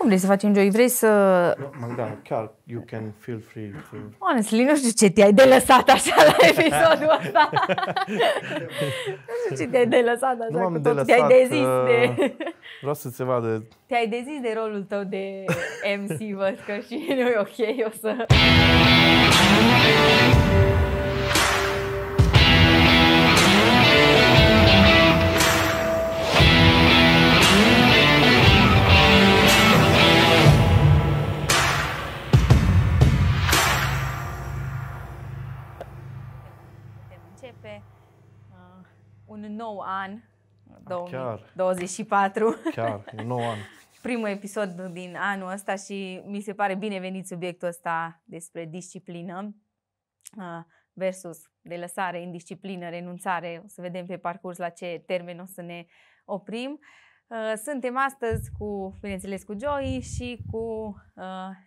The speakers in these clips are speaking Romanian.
Cum vrei să facem, Joy? Vrei să... Magda, chiar, you can feel free to... Honestly, nu știu ce te-ai de lăsat așa la episodul ăsta. nu știu ce te-ai de lăsat așa, nu cu tot te-ai dezis uh, de... vreau să se vadă... Te-ai dezis de rolul tău de MC, văd că și nu e ok, o să... un nou an, 2024. Ah, chiar, Chiar un nou an. Primul episod din anul ăsta și mi se pare binevenit subiectul ăsta despre disciplină versus de lăsare indisciplină, renunțare. O să vedem pe parcurs la ce termen o să ne oprim. Suntem astăzi cu, bineînțeles, cu Joey și cu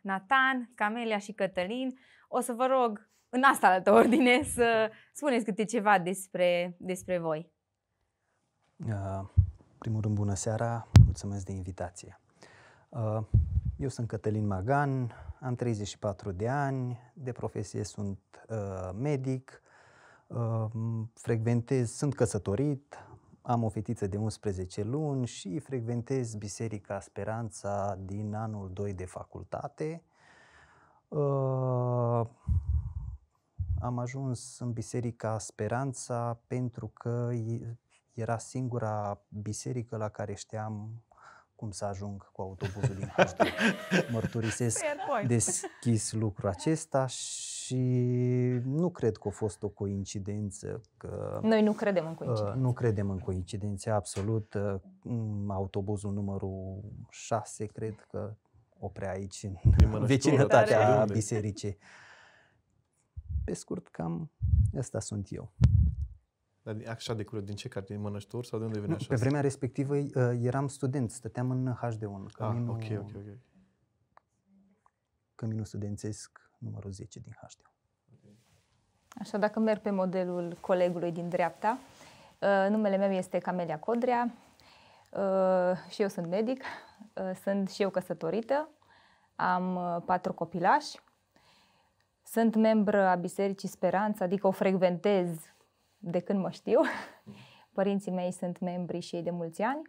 Nathan, Camelia și Cătălin. O să vă rog, în asta la ordine, să spuneți câte ceva despre, despre voi. Uh, primul rând, bună seara, mulțumesc de invitație. Uh, eu sunt Cătălin Magan, am 34 de ani, de profesie sunt uh, medic, frecventez, sunt căsătorit, am o fetiță de 11 luni și frecventez Biserica Speranța din anul 2 de facultate. Am ajuns în Biserica Speranța pentru că era singura biserică la care știam cum să ajung cu autobuzul din h Mărturisesc deschis lucrul acesta și nu cred că a fost o coincidență. Că, Noi nu credem în uh, coincidență. Nu credem în coincidență absolut. Uh, mm, autobuzul numărul 6, cred că oprea aici, în vecinătatea bisericii. Pe scurt, cam ăsta sunt eu. Dar așa de curând din ce carte? Din Mănăștur sau de unde vine așa? Pe vremea respectivă uh, eram student, stăteam în HD1. Căminul, ah, ok, ok, ok. Căminul studențesc numărul 10 din HD1. Okay. Așa, dacă merg pe modelul colegului din dreapta, uh, numele meu este Camelia Codrea uh, și eu sunt medic, sunt și eu căsătorită, am patru copilași, sunt membră a Bisericii Speranța, adică o frecventez de când mă știu. Părinții mei sunt membri și ei de mulți ani.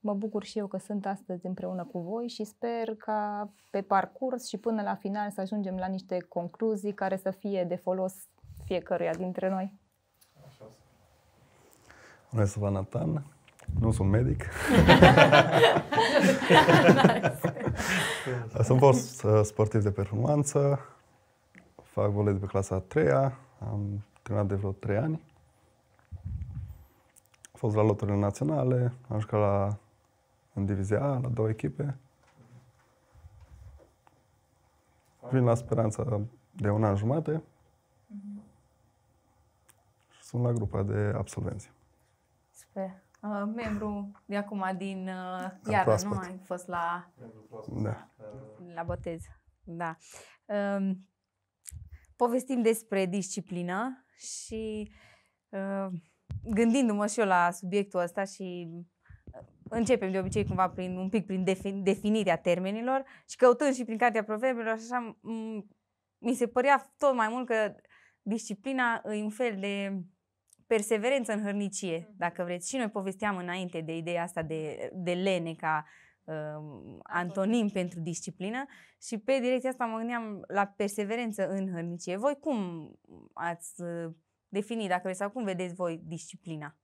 Mă bucur și eu că sunt astăzi împreună cu voi și sper ca pe parcurs și până la final să ajungem la niște concluzii care să fie de folos fiecăruia dintre noi. Așa. Bună ziua, Nathan. Nu sunt medic. sunt fost uh, sportiv de performanță, fac volei de pe clasa a treia, am cândva de vreo 3 ani. Am fost la loturile naționale, am jucat la, în divizia A, la două echipe. Vin la Speranța de un an jumate și sunt la grupa de absolvenți. Super. Uh, membru de acum din uh, iară, nu? Ai fost la, da. la botez. Da. Uh, povestim despre disciplină și ă, gândindu-mă și eu la subiectul ăsta și ă, începem de obicei cumva prin, un pic prin definirea termenilor și căutând și prin cartea proverbelor și așa, mi se părea tot mai mult că disciplina e un fel de perseverență în hărnicie, dacă vreți. Și noi povesteam înainte de ideea asta de, de lene ca uh, Um, antonim pentru disciplină și pe direcția asta mă gândeam la perseverență în hărnicie. Voi cum ați uh, definit, dacă vreți, sau cum vedeți voi disciplina?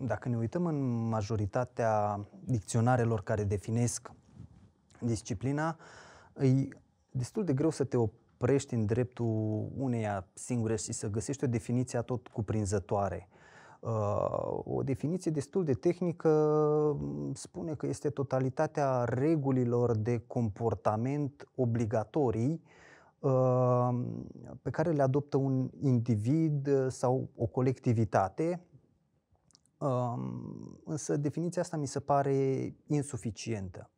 Dacă ne uităm în majoritatea dicționarelor care definesc disciplina, e destul de greu să te oprești în dreptul uneia singure și să găsești o definiție tot cuprinzătoare. Uh, o definiție destul de tehnică mm, spune că este totalitatea regulilor de comportament obligatorii uh, pe care le adoptă un individ sau o colectivitate, um, însă definiția asta mi se pare insuficientă.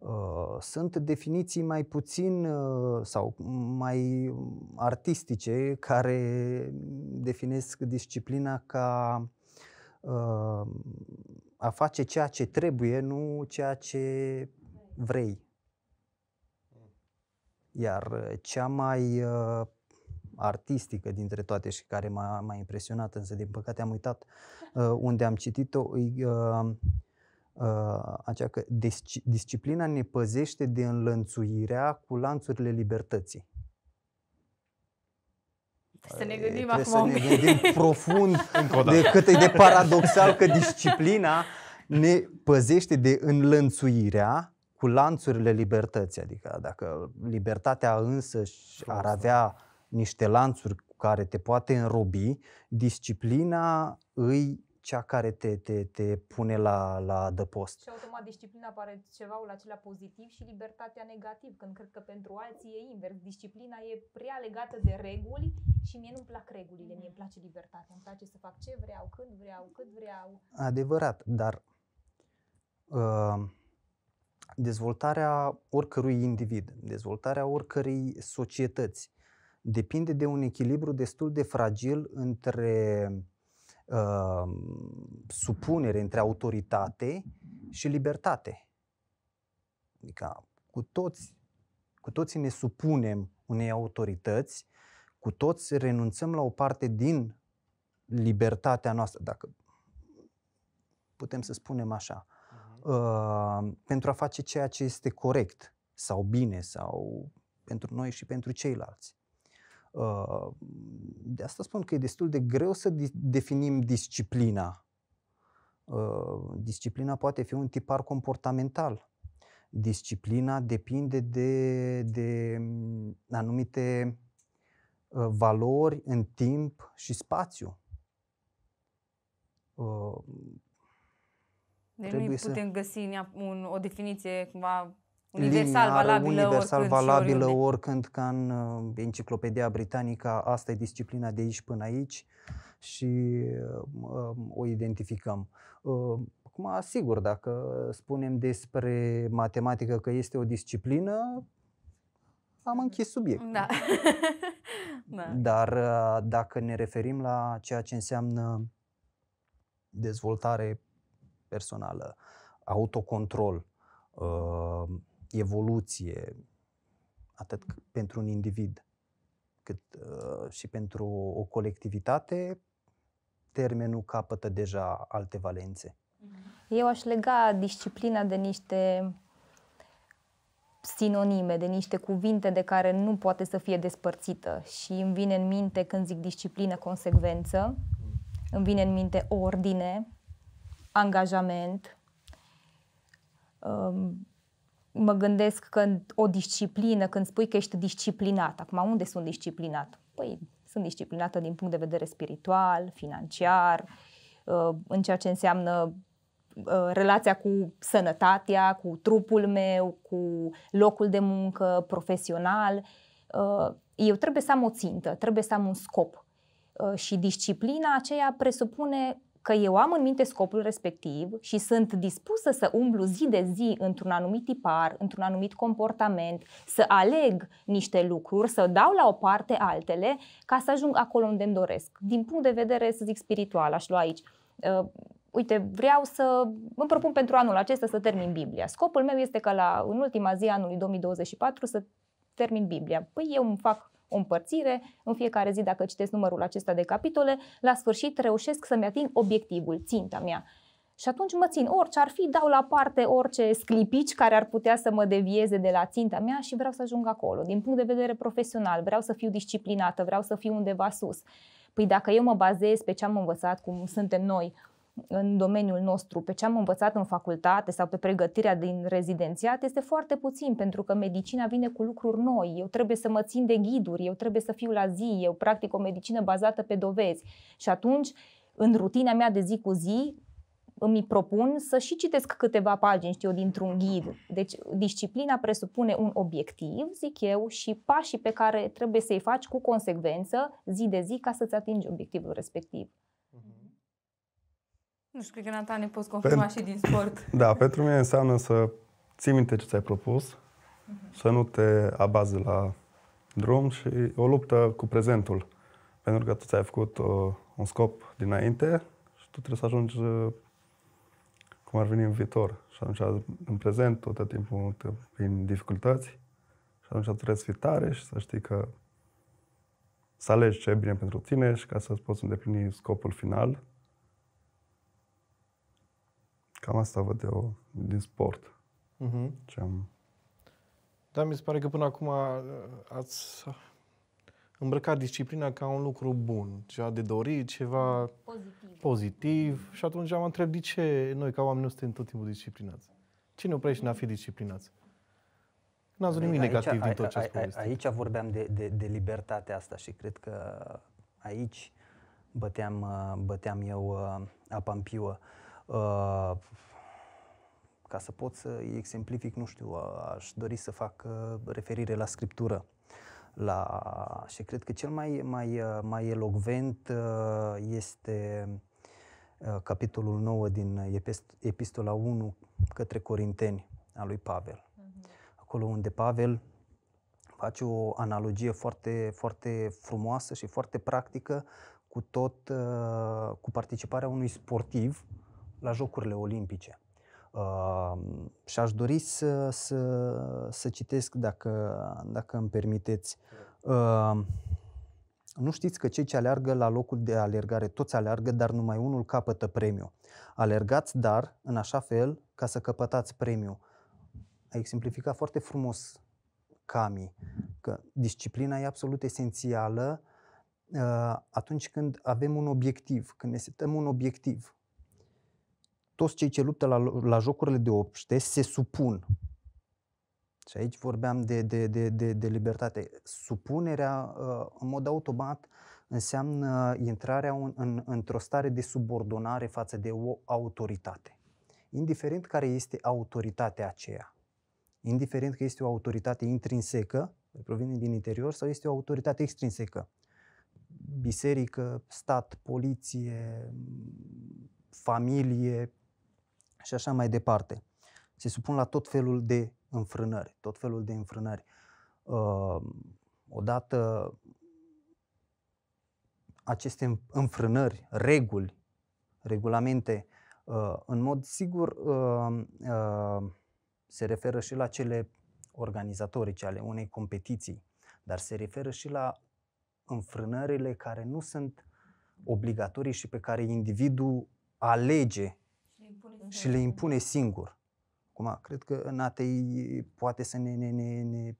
Uh, sunt definiții mai puțin uh, sau mai artistice care definesc disciplina ca uh, a face ceea ce trebuie, nu ceea ce vrei. Iar cea mai artistică dintre toate și care m-a, m-a impresionat, însă din păcate am uitat unde am citit-o, Uh, aceea că disciplina ne păzește de înlănțuirea cu lanțurile libertății. Să ne eh, gândim Trebuie acum. Să ne gândim profund de cât e de paradoxal că disciplina ne păzește de înlănțuirea cu lanțurile libertății. Adică dacă libertatea însăși ar da. avea niște lanțuri cu care te poate înrobi, disciplina îi cea care te, te, te pune la, la dăpost. Și automat disciplina pare ceva la acela pozitiv și libertatea negativ, când cred că pentru alții e invers. Disciplina e prea legată de reguli și mie nu-mi plac regulile, mie îmi place libertatea, îmi place să fac ce vreau, când vreau, cât vreau. Adevărat, dar uh, dezvoltarea oricărui individ, dezvoltarea oricărei societăți depinde de un echilibru destul de fragil între uh, supunere între autoritate și libertate. Adică cu toți, cu toți ne supunem unei autorități, cu toți renunțăm la o parte din libertatea noastră, dacă putem să spunem așa, uh, pentru a face ceea ce este corect sau bine sau pentru noi și pentru ceilalți. Ă, de asta spun că e destul de greu să definim disciplina. Ă, disciplina poate fi un tipar comportamental. Disciplina depinde de, de anumite ă, valori în timp și spațiu. Deci nu putem să... găsi un, o definiție cumva Universal lineară, valabilă, universal oricând, valabilă și oricând, ca în uh, Enciclopedia Britanică, asta e disciplina de aici până aici și uh, um, o identificăm. Uh, acum, sigur, dacă spunem despre matematică că este o disciplină, am închis subiectul. da. da. Dar uh, dacă ne referim la ceea ce înseamnă dezvoltare personală, autocontrol, uh, evoluție, atât pentru un individ, cât uh, și pentru o colectivitate, termenul capătă deja alte valențe. Mm-hmm. Eu aș lega disciplina de niște sinonime, de niște cuvinte de care nu poate să fie despărțită și îmi vine în minte când zic disciplină, consecvență, mm. îmi vine în minte ordine, angajament, um, mă gândesc că o disciplină, când spui că ești disciplinat, acum unde sunt disciplinat? Păi sunt disciplinată din punct de vedere spiritual, financiar, uh, în ceea ce înseamnă uh, relația cu sănătatea, cu trupul meu, cu locul de muncă, profesional. Uh, eu trebuie să am o țintă, trebuie să am un scop. Și disciplina aceea presupune că eu am în minte scopul respectiv și sunt dispusă să umblu zi de zi într-un anumit tipar, într-un anumit comportament, să aleg niște lucruri, să dau la o parte altele ca să ajung acolo unde îmi doresc. Din punct de vedere, să zic, spiritual, aș lua aici. Uh, uite, vreau să îmi propun pentru anul acesta să termin Biblia. Scopul meu este că la, în ultima zi anului 2024 să termin Biblia. Păi eu îmi fac o împărțire, în fiecare zi dacă citesc numărul acesta de capitole, la sfârșit reușesc să-mi ating obiectivul, ținta mea. Și atunci mă țin orice ar fi, dau la parte orice sclipici care ar putea să mă devieze de la ținta mea și vreau să ajung acolo. Din punct de vedere profesional, vreau să fiu disciplinată, vreau să fiu undeva sus. Păi dacă eu mă bazez pe ce am învățat, cum suntem noi, în domeniul nostru, pe ce am învățat în facultate sau pe pregătirea din rezidențiat, este foarte puțin, pentru că medicina vine cu lucruri noi. Eu trebuie să mă țin de ghiduri, eu trebuie să fiu la zi, eu practic o medicină bazată pe dovezi. Și atunci, în rutina mea de zi cu zi, îmi propun să și citesc câteva pagini, știu, dintr-un ghid. Deci, disciplina presupune un obiectiv, zic eu, și pașii pe care trebuie să-i faci cu consecvență zi de zi ca să-ți atingi obiectivul respectiv. Nu știu, cred că ne poți confirma Pent- și din sport. Da, pentru mine înseamnă să ții minte ce ți-ai propus, uh-huh. să nu te abazi la drum și o luptă cu prezentul. Pentru că tu ți-ai făcut o, uh, un scop dinainte și tu trebuie să ajungi uh, cum ar veni în viitor. Și atunci, în prezent, tot timpul te prin dificultăți și atunci trebuie să fii tare și să știi că să alegi ce e bine pentru tine și ca să poți îndeplini scopul final Cam asta văd eu din sport. Uh-huh. Ce am... Da, mi se pare că până acum uh, ați îmbrăcat disciplina ca un lucru bun, ceva de dorit, ceva pozitiv. pozitiv. Și atunci am întrebat de ce noi ca oameni nu suntem tot timpul disciplinați. Cine oprește în a fi disciplinați? N-ați nimic aici, negativ din tot ce spuneți. Aici vorbeam de, de, de libertatea asta și cred că aici băteam, uh, băteam eu uh, apa în piuă. Uh, Uh, ca să pot să exemplific, nu știu, aș dori să fac uh, referire la scriptură. La, și cred că cel mai, mai, uh, mai elogvent este capitolul 9 din Epistola 1 către Corinteni a lui Pavel. Mhm. Acolo unde Pavel face o analogie foarte, foarte frumoasă și foarte practică cu tot, cu participarea unui sportiv la Jocurile Olimpice. Uh, și aș dori să, să, să citesc, dacă, dacă îmi permiteți. Uh, nu știți că cei ce aleargă la locul de alergare toți aleargă, dar numai unul capătă premiu. Alergați, dar în așa fel ca să căpătați premiu. A exemplificat foarte frumos Cami că disciplina e absolut esențială uh, atunci când avem un obiectiv, când ne setăm un obiectiv toți cei ce luptă la, la jocurile de obște se supun. Și aici vorbeam de, de, de, de, de libertate. Supunerea uh, în mod automat înseamnă intrarea în, în, într-o stare de subordonare față de o autoritate. Indiferent care este autoritatea aceea. Indiferent că este o autoritate intrinsecă, provine din interior, sau este o autoritate extrinsecă. Biserică, stat, poliție, familie, și așa mai departe. Se supun la tot felul de înfrânări, tot felul de înfrânări. Uh, odată aceste înfrânări, reguli, regulamente, uh, în mod sigur uh, uh, se referă și la cele organizatorice ale unei competiții, dar se referă și la înfrânările care nu sunt obligatorii și pe care individul alege impune și le impune singur. Acum, cred că în ATI poate să ne, ne, ne, ne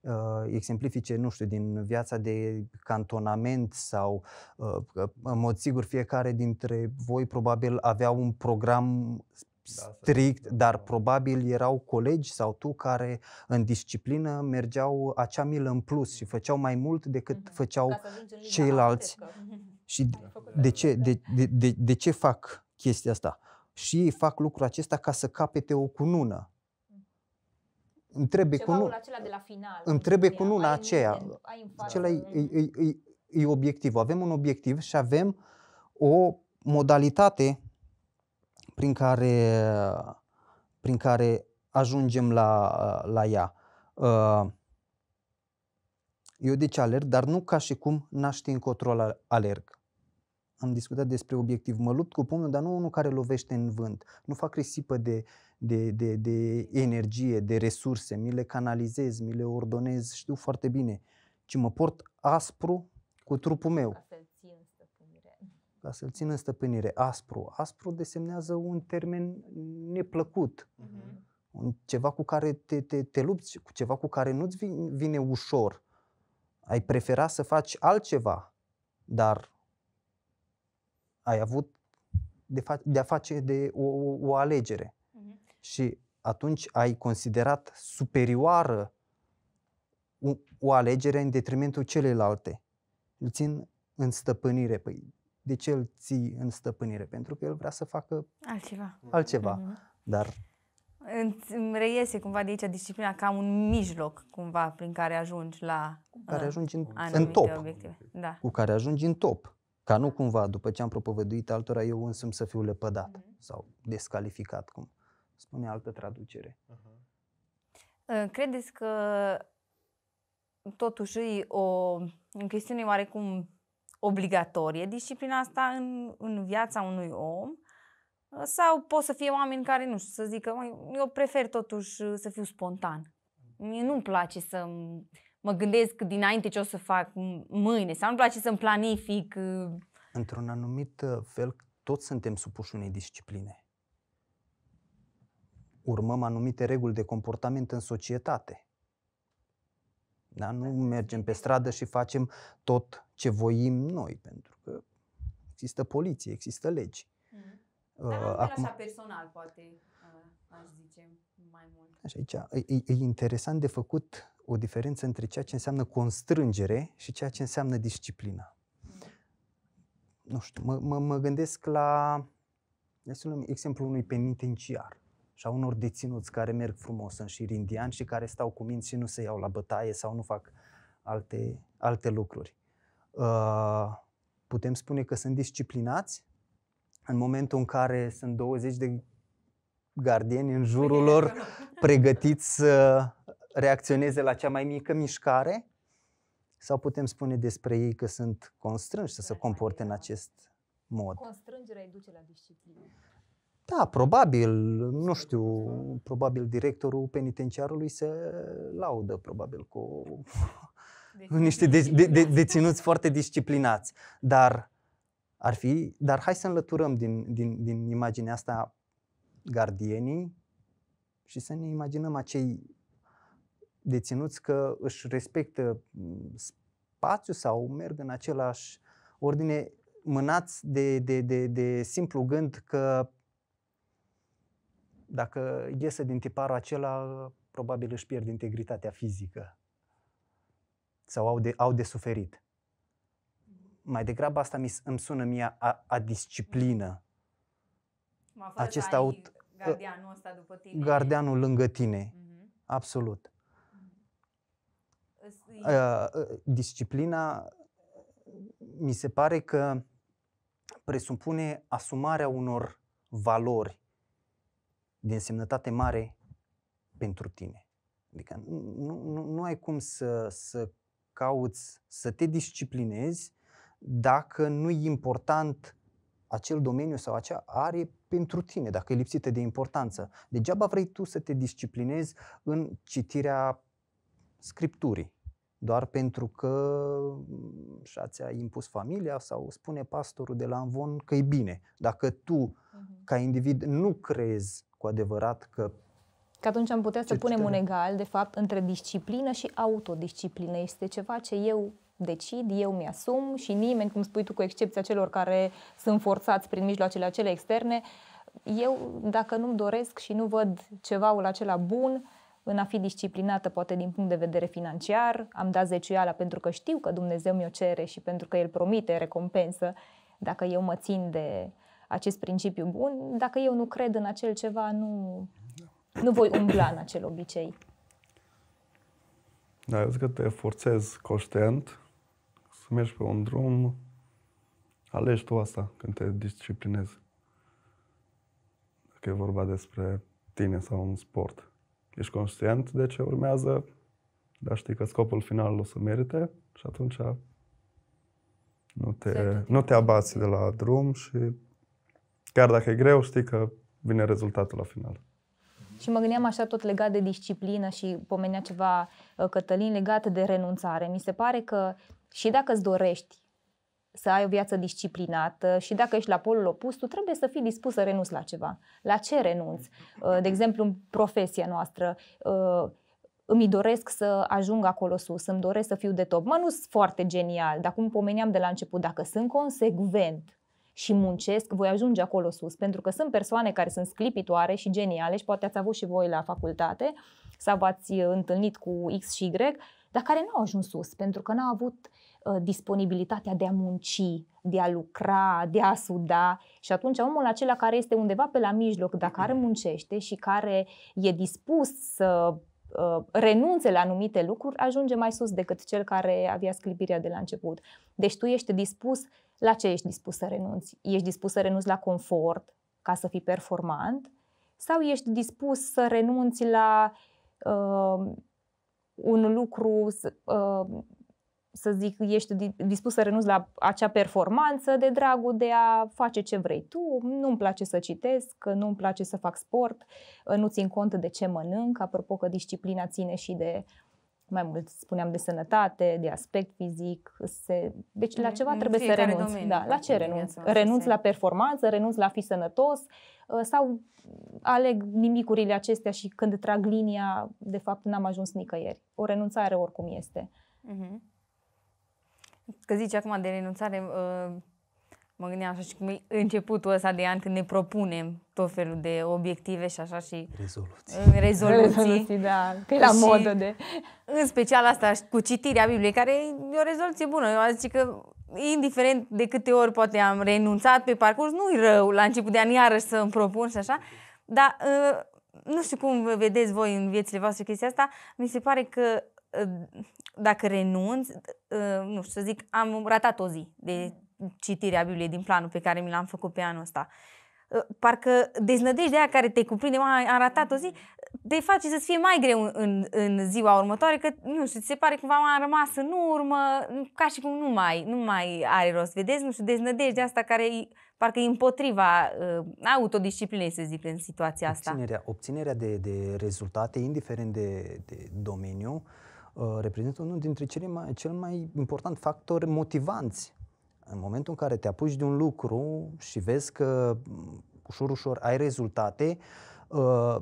uh, exemplifice, nu știu, din viața de cantonament sau, uh, în mod sigur, fiecare dintre voi probabil avea un program da, strict, dar probabil erau colegi sau tu care în disciplină mergeau acea milă în plus și făceau mai mult decât mhm. făceau ceilalți. Și de ce, de, de, de, de ce fac chestia asta? și ei fac lucrul acesta ca să capete o cunună. Îmi trebuie nu... acela de la final. Îmi trebuie cununa aceea. Acela e, e, e, e obiectivul. Avem un obiectiv și avem o modalitate prin care, prin care ajungem la, la ea. Eu deci alerg, dar nu ca și cum n-aș ști încotro alerg am discutat despre obiectiv. Mă lupt cu pumnul, dar nu unul care lovește în vânt. Nu fac risipă de, de, de, de energie, de resurse. Mi le canalizez, mi le ordonez, știu foarte bine. Ci mă port aspru cu trupul meu. Ca să-l țin în stăpânire. Ca să-l țin în stăpânire. Aspru. Aspru desemnează un termen neplăcut. Uh-huh. Un, ceva cu care te, te, te lupți, cu ceva cu care nu-ți vine ușor. Ai prefera să faci altceva, dar ai avut de, fa- de a face de o, o, o alegere. Uh-huh. Și atunci ai considerat superioară o, o alegere în detrimentul celelalte. Îl țin în stăpânire. Păi de ce îl ții în stăpânire? Pentru că el vrea să facă altceva. altceva. Uh-huh. Dar îmi reiese cumva de aici disciplina ca un mijloc cumva prin care ajungi la cu care uh, ajungi în, în top. Obiective. Da. Cu care ajungi în top. Ca nu cumva, după ce am propovăduit altora, eu însumi să fiu lepădat uh-huh. sau descalificat, cum spune altă traducere. Uh-huh. Uh, credeți că totuși e o chestiune oarecum obligatorie disciplina asta în, în viața unui om uh, sau pot să fie oameni care, nu știu, să zică, eu prefer totuși să fiu spontan. Mie nu-mi place să mă gândesc dinainte ce o să fac mâine sau îmi place să-mi planific. Uh, Într-un anumit uh, fel, toți suntem supuși unei discipline. Urmăm anumite reguli de comportament în societate. Da? Nu da. mergem pe stradă și facem tot ce voim noi, pentru că există poliție, există legi. Mm. Uh, Dar Dar uh, acum... așa personal, poate, uh, aș zice mai mult. Așa, aici e, e interesant de făcut o diferență între ceea ce înseamnă constrângere și ceea ce înseamnă disciplină. Mm. Nu știu, mă, mă, mă gândesc la, să luăm exemplul unui penitenciar și a unor deținuți care merg frumos în șir indian și care stau cu minți și nu se iau la bătaie sau nu fac alte, alte lucruri. Uh, putem spune că sunt disciplinați în momentul în care sunt 20 de gardieni în jurul lor pregătiți să reacționeze la cea mai mică mișcare? Sau putem spune despre ei că sunt constrânși să se comporte în acest mod? Constrângerea îi duce la disciplină. Da, probabil, nu știu, probabil directorul penitenciarului se laudă probabil cu niște de, de, de, deținuți foarte disciplinați. Dar ar fi, dar hai să înlăturăm din, din, din imaginea asta gardienii și să ne imaginăm acei deținuți că își respectă mm, spațiu sau merg în același ordine mânați de, de, de, de simplu gând că dacă iese din tiparul acela, probabil își pierd integritatea fizică sau au de, au de suferit. Mai degrabă asta mi, îmi sună mie a, a disciplină. Acest aut, Gardianul ăsta după tine. Gardianul lângă tine. Mm-hmm. Absolut. Mhm. Ă, disciplina mi se pare că presupune asumarea unor valori de însemnătate mare pentru tine. Adică nu, nu, nu ai cum să, să cauți să te disciplinezi dacă nu e important acel domeniu sau acea are pentru tine, dacă e lipsită de importanță. Degeaba vrei tu să te disciplinezi în citirea scripturii, doar pentru că mm, așa ți-a impus familia sau spune pastorul de la Anvon că e bine. Dacă tu, mhm. ca individ, nu crezi cu adevărat că Că atunci am putea să punem un egal, de fapt, între disciplină și autodisciplină. Este ceva ce eu decid, eu mi-asum și nimeni, cum spui tu, cu excepția celor care sunt forțați prin mijloacele acele externe, eu, dacă nu-mi doresc și nu văd cevaul acela bun, în a fi disciplinată, poate din punct de vedere financiar, am dat zeciuiala pentru că știu că Dumnezeu mi-o cere și pentru că El promite recompensă dacă eu mă țin de acest principiu bun, dacă eu nu cred în acel ceva, nu, nu voi umbla în acel obicei. Da, eu zic că te forțez conștient să mergi pe un drum, alegi tu asta când te disciplinezi. Dacă e vorba despre tine sau un sport. Ești conștient de ce urmează, dar știi că scopul final o să merite și atunci nu te, exact. nu te abați de la drum și chiar dacă e greu, știi că vine rezultatul la final. Și mă gândeam așa tot legat de disciplină și pomenea ceva uh, Cătălin legat de renunțare. Mi se pare că și dacă îți dorești să ai o viață disciplinată și dacă ești la polul opus, tu trebuie să fii dispus să renunți la ceva. La ce renunți? Uh, de exemplu, în profesia noastră, uh, îmi doresc să ajung acolo sus, îmi doresc să fiu de top. Mă, nu sunt foarte genial, dar cum pomeneam de la început, dacă sunt consecvent și muncesc, voi ajunge acolo sus, pentru că sunt persoane care sunt sclipitoare și geniale și poate ați avut și voi la facultate sau v-ați uh, întâlnit cu X și Y, dar care nu au ajuns sus, pentru că n-au avut uh, disponibilitatea de a munci, de a lucra, de a suda și atunci omul acela care este undeva pe la mijloc, dar care muncește și care e dispus să uh, renunțe la anumite lucruri, ajunge mai sus decât cel care avea sclipirea de la început. Deci tu ești dispus la ce ești dispus să renunți? Ești dispus să renunți la confort ca să fii performant? Sau ești dispus să renunți la uh, un lucru, uh, să zic, ești dispus să renunți la acea performanță de dragul de a face ce vrei tu, nu-mi place să citesc, nu-mi place să fac sport, uh, nu țin cont de ce mănânc, apropo că disciplina ține și de uh, mai mult spuneam de sănătate, de aspect fizic, se... deci la ceva în trebuie să renunți. Domeniu, da, la ce renunți? Renunți la performanță, renunți la fi sănătos ă, sau aleg nimicurile acestea și când trag linia, de fapt n-am ajuns nicăieri. O renunțare oricum este. Mhm. Că zici acum de renunțare, uh mă gândeam așa și cum începutul ăsta de an când ne propunem tot felul de obiective și așa și rezoluții. Rezoluții, rezoluții da, că e la și modă de... În special asta cu citirea Bibliei, care e o rezoluție bună. Eu zic că indiferent de câte ori poate am renunțat pe parcurs, nu-i rău la început de an iarăși să îmi propun și așa, dar ă, nu știu cum vedeți voi în viețile voastre chestia asta, mi se pare că ă, dacă renunț, ă, nu știu să zic, am ratat o zi de citirea Bibliei, din planul pe care mi l-am făcut pe anul ăsta. Uh, parcă deznădejdea aia care te cuprinde, mai am ratat o zi, te face să-ți fie mai greu în, în ziua următoare, că, nu știu, ți se pare cumva mai rămas în urmă, ca și cum nu mai, nu mai are rost. Vedeți, nu știu, deznădejdea asta care parcă e împotriva uh, autodisciplinei, să zic, în situația asta. Obținerea, obținerea de, de rezultate, indiferent de, de domeniu, uh, reprezintă unul dintre cele mai, cel mai important factor motivanți în momentul în care te apuci de un lucru și vezi că mm, ușor, ușor ai rezultate, uh,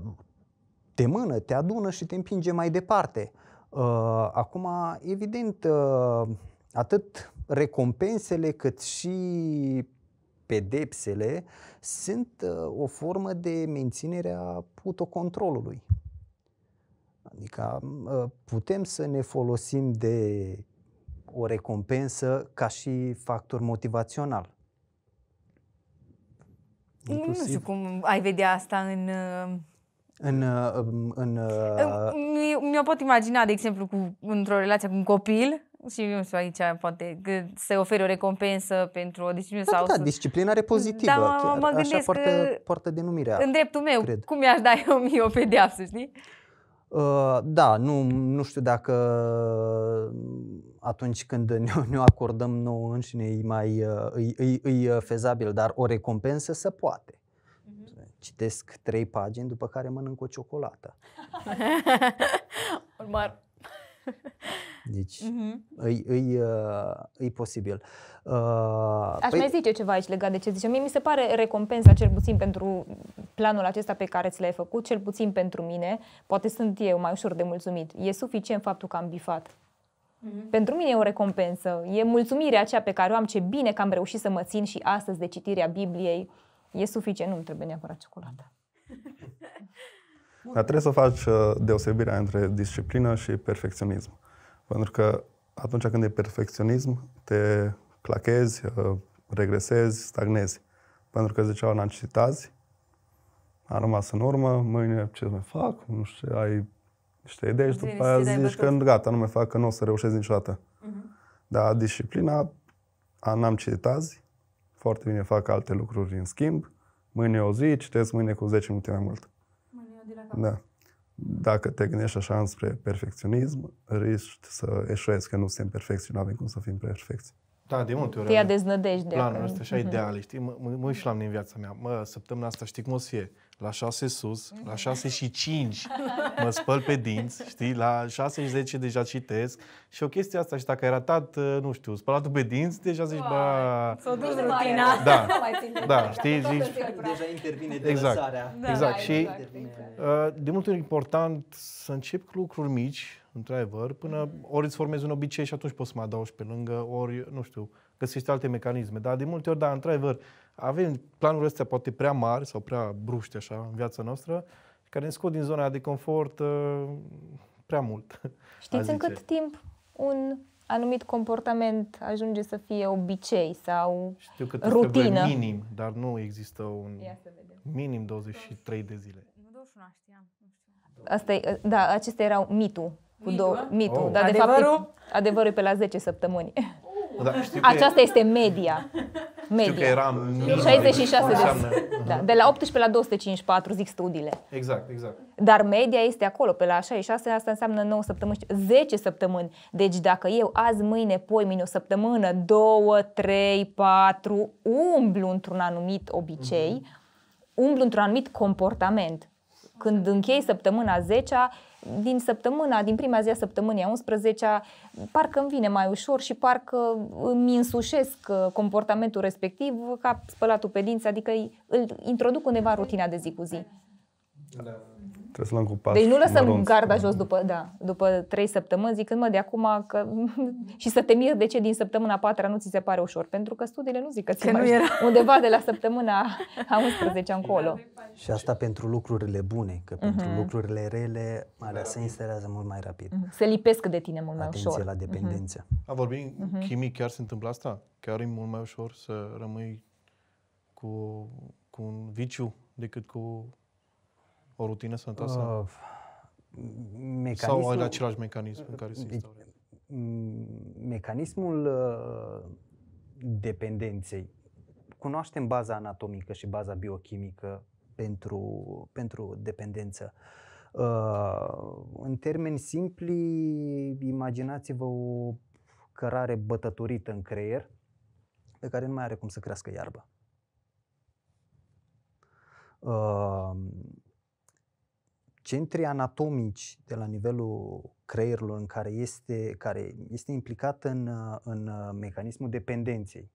te mână, te adună și te împinge mai departe. Uh, acum, evident, uh, atât recompensele cât și pedepsele sunt o formă de menținere a autocontrolului. Adică putem să ne folosim de o recompensă ca și factor motivațional. Inclusiv... Nu știu cum ai vedea asta în... Uh, uh, în, în, în uh, Mi-o pot imagina, de exemplu, cu, într-o relație cu un copil și nu știu aici poate să se oferi o recompensă pentru o disciplină da, da, sau... Da, disciplinare pozitivă da, chiar. Mă Așa poartă, poartă denumirea. În dreptul meu, cred. cum mi-aș da eu mie o pedeapsă, știi? Uh, da, nu, nu știu dacă uh, atunci când ne, ne acordăm nouă înșine e mai îi, îi, îi fezabil, dar o recompensă se poate. Mhm. Citesc trei pagini, după care mănânc o ciocolată. Urmar. Deci, uh-huh. îi, îi, îi posibil. Uh, Aș păi... mai zice ceva aici legat de ce zice. Mie mi se pare recompensa, cel puțin pentru planul acesta pe care ți l-ai făcut, cel puțin pentru mine, poate sunt eu mai ușor de mulțumit. E suficient faptul că am bifat. Mm-hmm. Pentru mine e o recompensă, e mulțumirea aceea pe care o am, ce bine că am reușit să mă țin și astăzi de citirea Bibliei. E suficient, nu trebuie neapărat ciocolată. Dar trebuie să faci uh, deosebirea între disciplină și perfecționism. Pentru că atunci când e perfecționism, te clachezi, uh, regresezi, stagnezi. Pentru că ziceau în ancitazi, am rămas în urmă, mâine ce mai fac, nu știu, ai niște idei și după aia zici că gata, nu mai fac, că nu o să reușesc niciodată. Uh-huh. Mhm. Dar disciplina, a, n-am citit azi, foarte bine fac alte lucruri în schimb, mâine o zi, citesc mâine cu 10 minute mai mult. Mâine Da. Dacă te gândești așa înspre perfecționism, riști să eșuezi, că nu suntem perfecți și nu avem cum să fim perfecți. Da, de multe ori. Te ia deznădejde. Planul ăsta așa mhm. ideal, știi? Mă uit și la mine în viața mea. Mă, săptămâna asta știi cum o să fie la 6 sus, la 6 mhm. și 5 mă spăl pe dinți, știi, la 6 și 10 deja citesc și o chestie asta și dacă ai ratat, uh, nu știu, spălatul pe dinți, deja zici, ba... S-o duci rutina. Da, da, știi, zici... Deja intervine exact, da, exact. Da, și exact. Uh, de multe ori important să încep cu lucruri mici, într-adevăr, până ori îți formezi un obicei și atunci poți să mă adaugi pe lângă, ori, nu știu, găsești alte mecanisme. Dar de multe ori, da, într-adevăr, avem planurile astea poate prea mari sau prea bruște așa în viața noastră, care ne scot din zona de confort uh, prea mult. Știți în cât timp un anumit comportament ajunge să fie obicei sau Știu că rutină? minim, dar nu există un minim 23 de zile. Asta e, da, acestea erau mitul. Cu mitul, două, mitul oh. dar adevărul? de fapt adevărul e pe la 10 săptămâni. Da, știu că Aceasta e... este media. media. Știu că era 66 de da, mhm. De la 18 la 254 zic studiile. Exact, exact. Dar media este acolo, pe la 66, asta înseamnă 9 săptămâni, 10 săptămâni. Deci dacă eu azi, mâine, poi, mine o săptămână, 2, 3, 4, umblu într-un anumit obicei, mm-hmm. umblu într-un anumit comportament. Când închei săptămâna 10 -a, din săptămâna, din prima zi a săptămânii a 11-a, parcă îmi vine mai ușor și parcă îmi însușesc uh, comportamentul respectiv ca spălatul pe dinți, adică îl introduc undeva în rutina de zi cu zi. Da. Trebuie să luăm cu pas Deci nu lăsăm mărunț, garda jos după, da, după trei săptămâni, zicând-mă de acum că, și să te miri de ce din săptămâna patra nu ți se pare ușor, pentru că studiile nu zic că că nu era. undeva de la săptămâna a 11 încolo. Și asta pentru lucrurile bune, că pentru uh-huh. lucrurile rele alea se instalează mult mai rapid. Uh-huh. Se lipesc de tine mult mai Atenție ușor. Atenție la mhm. dependență. Uh-huh. A vorbit uh-huh. chimic, chiar se întâmplă asta? Chiar e mult mai ușor să rămâi cu, cu un viciu decât cu o rutină sănătoasă? Uh, mecanismul, Sau ai același mecanism în care se instaurează? Mecanismul uh, dependenței. Cunoaștem baza anatomică și baza biochimică pentru, pentru dependență. Uh, în termeni simpli, imaginați-vă o cărare bătătorită în creier pe care nu mai are cum să crească iarbă. Uh, centri anatomici de la nivelul creierului în care este, care este implicat în, în uh, mecanismul dependenței.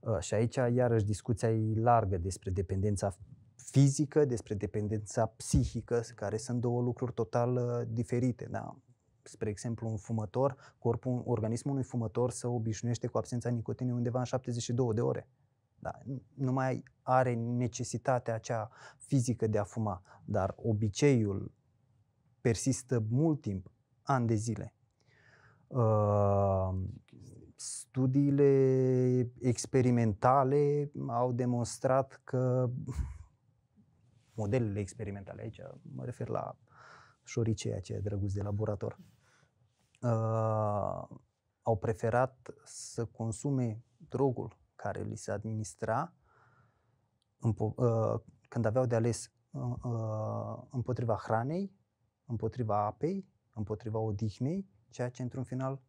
Uh, și aici, iarăși, discuția e largă despre dependența fizică, despre dependența psihică, care sunt două lucruri total uh, diferite. Da? Spre exemplu, un fumător, corpul, organismul unui fumător se obișnuiește cu absența nicotinei undeva în 72 de ore. Da? Nu mai ai are necesitatea acea fizică de a fuma, dar obiceiul persistă mult timp, ani de zile. Uh, studiile experimentale au demonstrat că modelele experimentale, aici mă refer la șoricei aceia drăguți de laborator, uh, au preferat să consume drogul care li se administra Uh, când aveau de ales uh, uh, împotriva hranei, împotriva apei, împotriva odihnei, ceea ce într-un final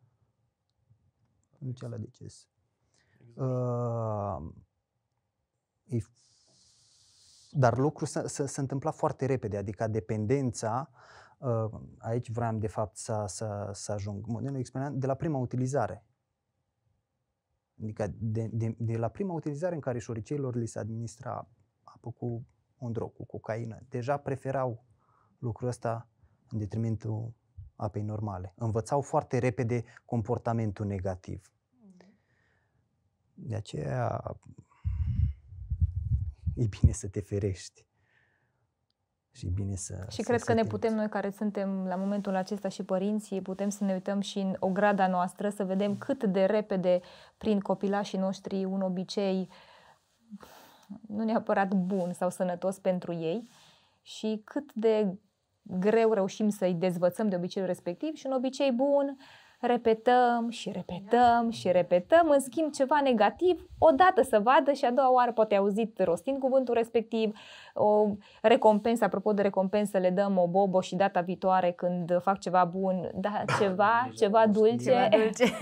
ducea la deces. Exact. E dar lucrul se, întâmpla foarte repede, adică dependența, aici vreau de fapt să, să, să ajung, modelul de la prima utilizare. Adică de, de, de la prima utilizare în care șoriceilor li se administra apă cu un drog, cu cocaină, deja preferau lucrul ăsta în detrimentul apei normale. Învățau foarte repede comportamentul negativ. Mm. De aceea e bine să te ferești și bine să... Și să cred să că ne putem noi care suntem la momentul acesta și părinții, putem să ne uităm și în ograda noastră, să vedem cât de repede prin copilașii noștri un obicei nu neapărat bun sau sănătos pentru ei și cât de greu reușim să-i dezvățăm de obiceiul respectiv și un obicei bun uh, repetăm și repetăm și repetăm, în schimb ceva negativ, o dată să vadă și a doua oară poate auzit rostind cuvântul respectiv, o recompensă, apropo de recompensă, le dăm o bobo și data viitoare când fac ceva bun, da, ceva, ceva dulce. Ceva dulce.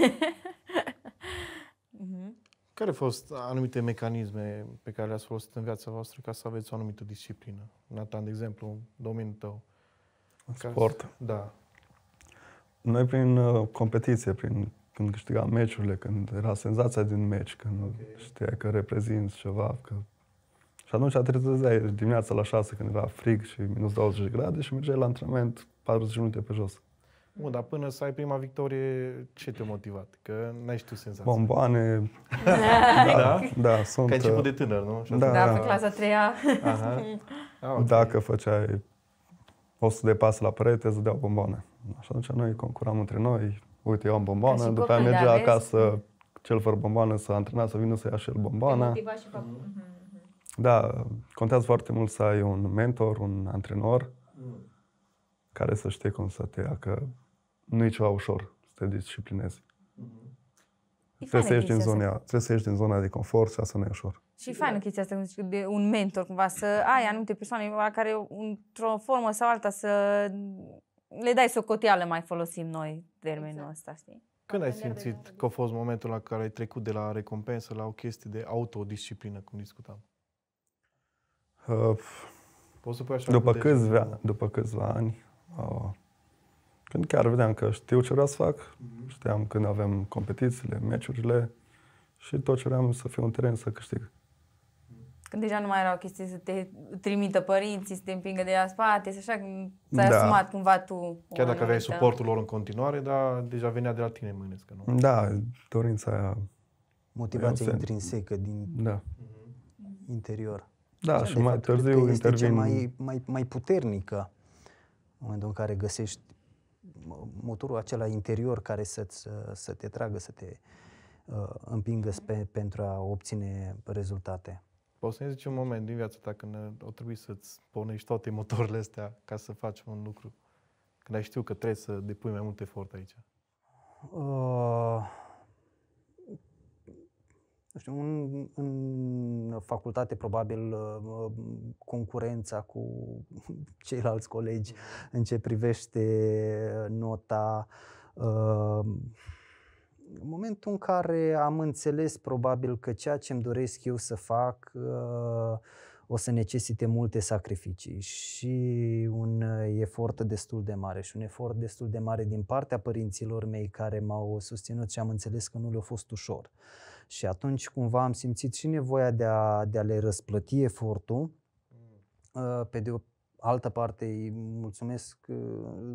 Mhm. Care au fost anumite mecanisme pe care le-ați folosit în viața voastră ca să aveți o anumită disciplină? Nathan, de exemplu, în domeniul tău. sport. Da. Noi prin uh, competiție, prin când câștigam meciurile, când era senzația din meci, când okay. știai că reprezinți ceva, că... Și atunci te trezeai dimineața la 6 când era frig și minus 20 de grade și mergeai la antrenament 40 minute pe jos. Bun, dar până să ai prima victorie, ce te-a motivat? Că n-ai știut senzația. Bomboane. da, da, da, sunt... Că ai început uh, de tânăr, nu? Da, da, da, pe clasa 3 ah, Dacă făceai 100 de pas la perete, îți dădeau bomboane. Și atunci noi concuram între noi, uite, eu am bomboane, după aia merge da, acasă cel fără bomboane să antrena, să vină să ia și el bomboana. Mm-hmm, mm-hmm. Da, contează foarte mult să ai un mentor, un antrenor mm. care să știe cum să te ia, că nu e ceva ușor să te disciplinezi trebuie să, ieși din zona, trebuie să ieși din zona de confort și asta nu e ușor. Și faină chestia asta, de un mentor cumva, să ai anumite persoane la care într-o formă sau alta să le dai socoteală, mai folosim noi termenul exact. ăsta, știi? Când ai simțit că a fost momentul la care ai trecut de la recompensă la o chestie de autodisciplină, cum discutam? Uh, Poți să pui așa după, câțiva, după câțiva ani, uh, când chiar vedeam că știu ce vreau să fac, mhm. știam când avem competițiile, meciurile și tot ce vreau să fiu un teren să câștig. Când deja nu mai erau chestii să te trimită părinții, să te împingă de la spate, așa când ți-ai da. asumat cumva tu. Chiar dacă aveai suportul lor în continuare, dar deja venea de la tine, mă că nu? Da, dorința aia. Motivația intrinsecă din da. Mhm. interior. Da, așa, și mai fapt, târziu intervin... mai, mai, mai puternică în momentul în care găsești motorul acela interior care să-ți, să te tragă, să te uh, împingă mhm. spe, pentru a obține rezultate. Poți să-mi zici un moment din viața ta când o uh, trebuie să-ți pornești toate motorile astea ca să faci un lucru? Când ai știut că trebuie să depui mai mult efort aici? Uh, nu știu, un, în facultate probabil uh, concurența cu ceilalți colegi mm. în ce privește uh, nota. Uh, în momentul în care am înțeles probabil că ceea ce îmi doresc eu să fac o să necesite multe sacrificii și un efort destul de mare și un efort destul de mare din partea părinților mei care m-au susținut și am înțeles că nu le-a fost ușor. Uh, și atunci cumva am simțit și nevoia de a, de a le răsplăti efortul. Pe de o altă parte îi mulțumesc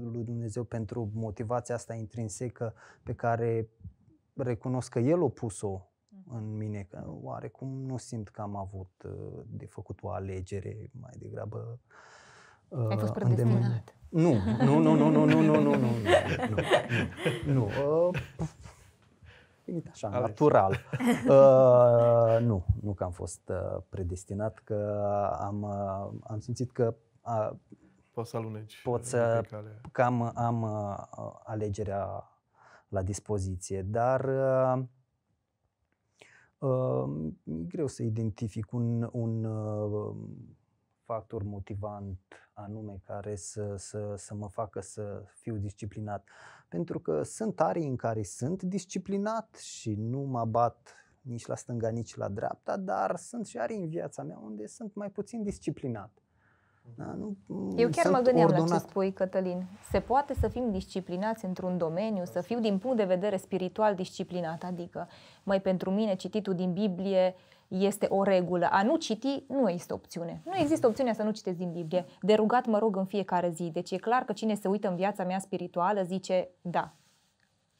lui Dumnezeu pentru motivația asta intrinsecă pe care recunosc că El o pus-o în mine, că oarecum nu simt că am avut de făcut o alegere mai degrabă Ai fost predestinat. Nu, nu, nu, nu, nu, nu, nu, nu, nu, nu, nu, nu. Uh, așa, Alex. natural. uh, nu, nu că am fost uh, predestinat, că am, uh, am simțit că uh, poți să alunegi. Pot să, că am, am uh, alegerea la dispoziție, dar uh, uh, greu să identific un, un uh, factor motivant uh, anume care să, să, să mă facă să fiu disciplinat. Pentru că sunt arii în care sunt disciplinat și nu mă bat nici la stânga, nici la dreapta, dar sunt și arii în viața mea unde sunt mai puțin disciplinat. Mhm. Da, nu, Eu chiar mă gândeam ordonat. la ce spui, Cătălin. Se poate să fim disciplinați într-un domeniu, să fiu din punct de vedere spiritual disciplinat, adică mai pentru mine cititul din Biblie, uh, este o regulă. A nu citi nu este opțiune. Nu există opțiunea să nu citești din Biblie. De rugat mă rog în fiecare zi. Deci e clar că cine se uită în viața mea spirituală zice, da,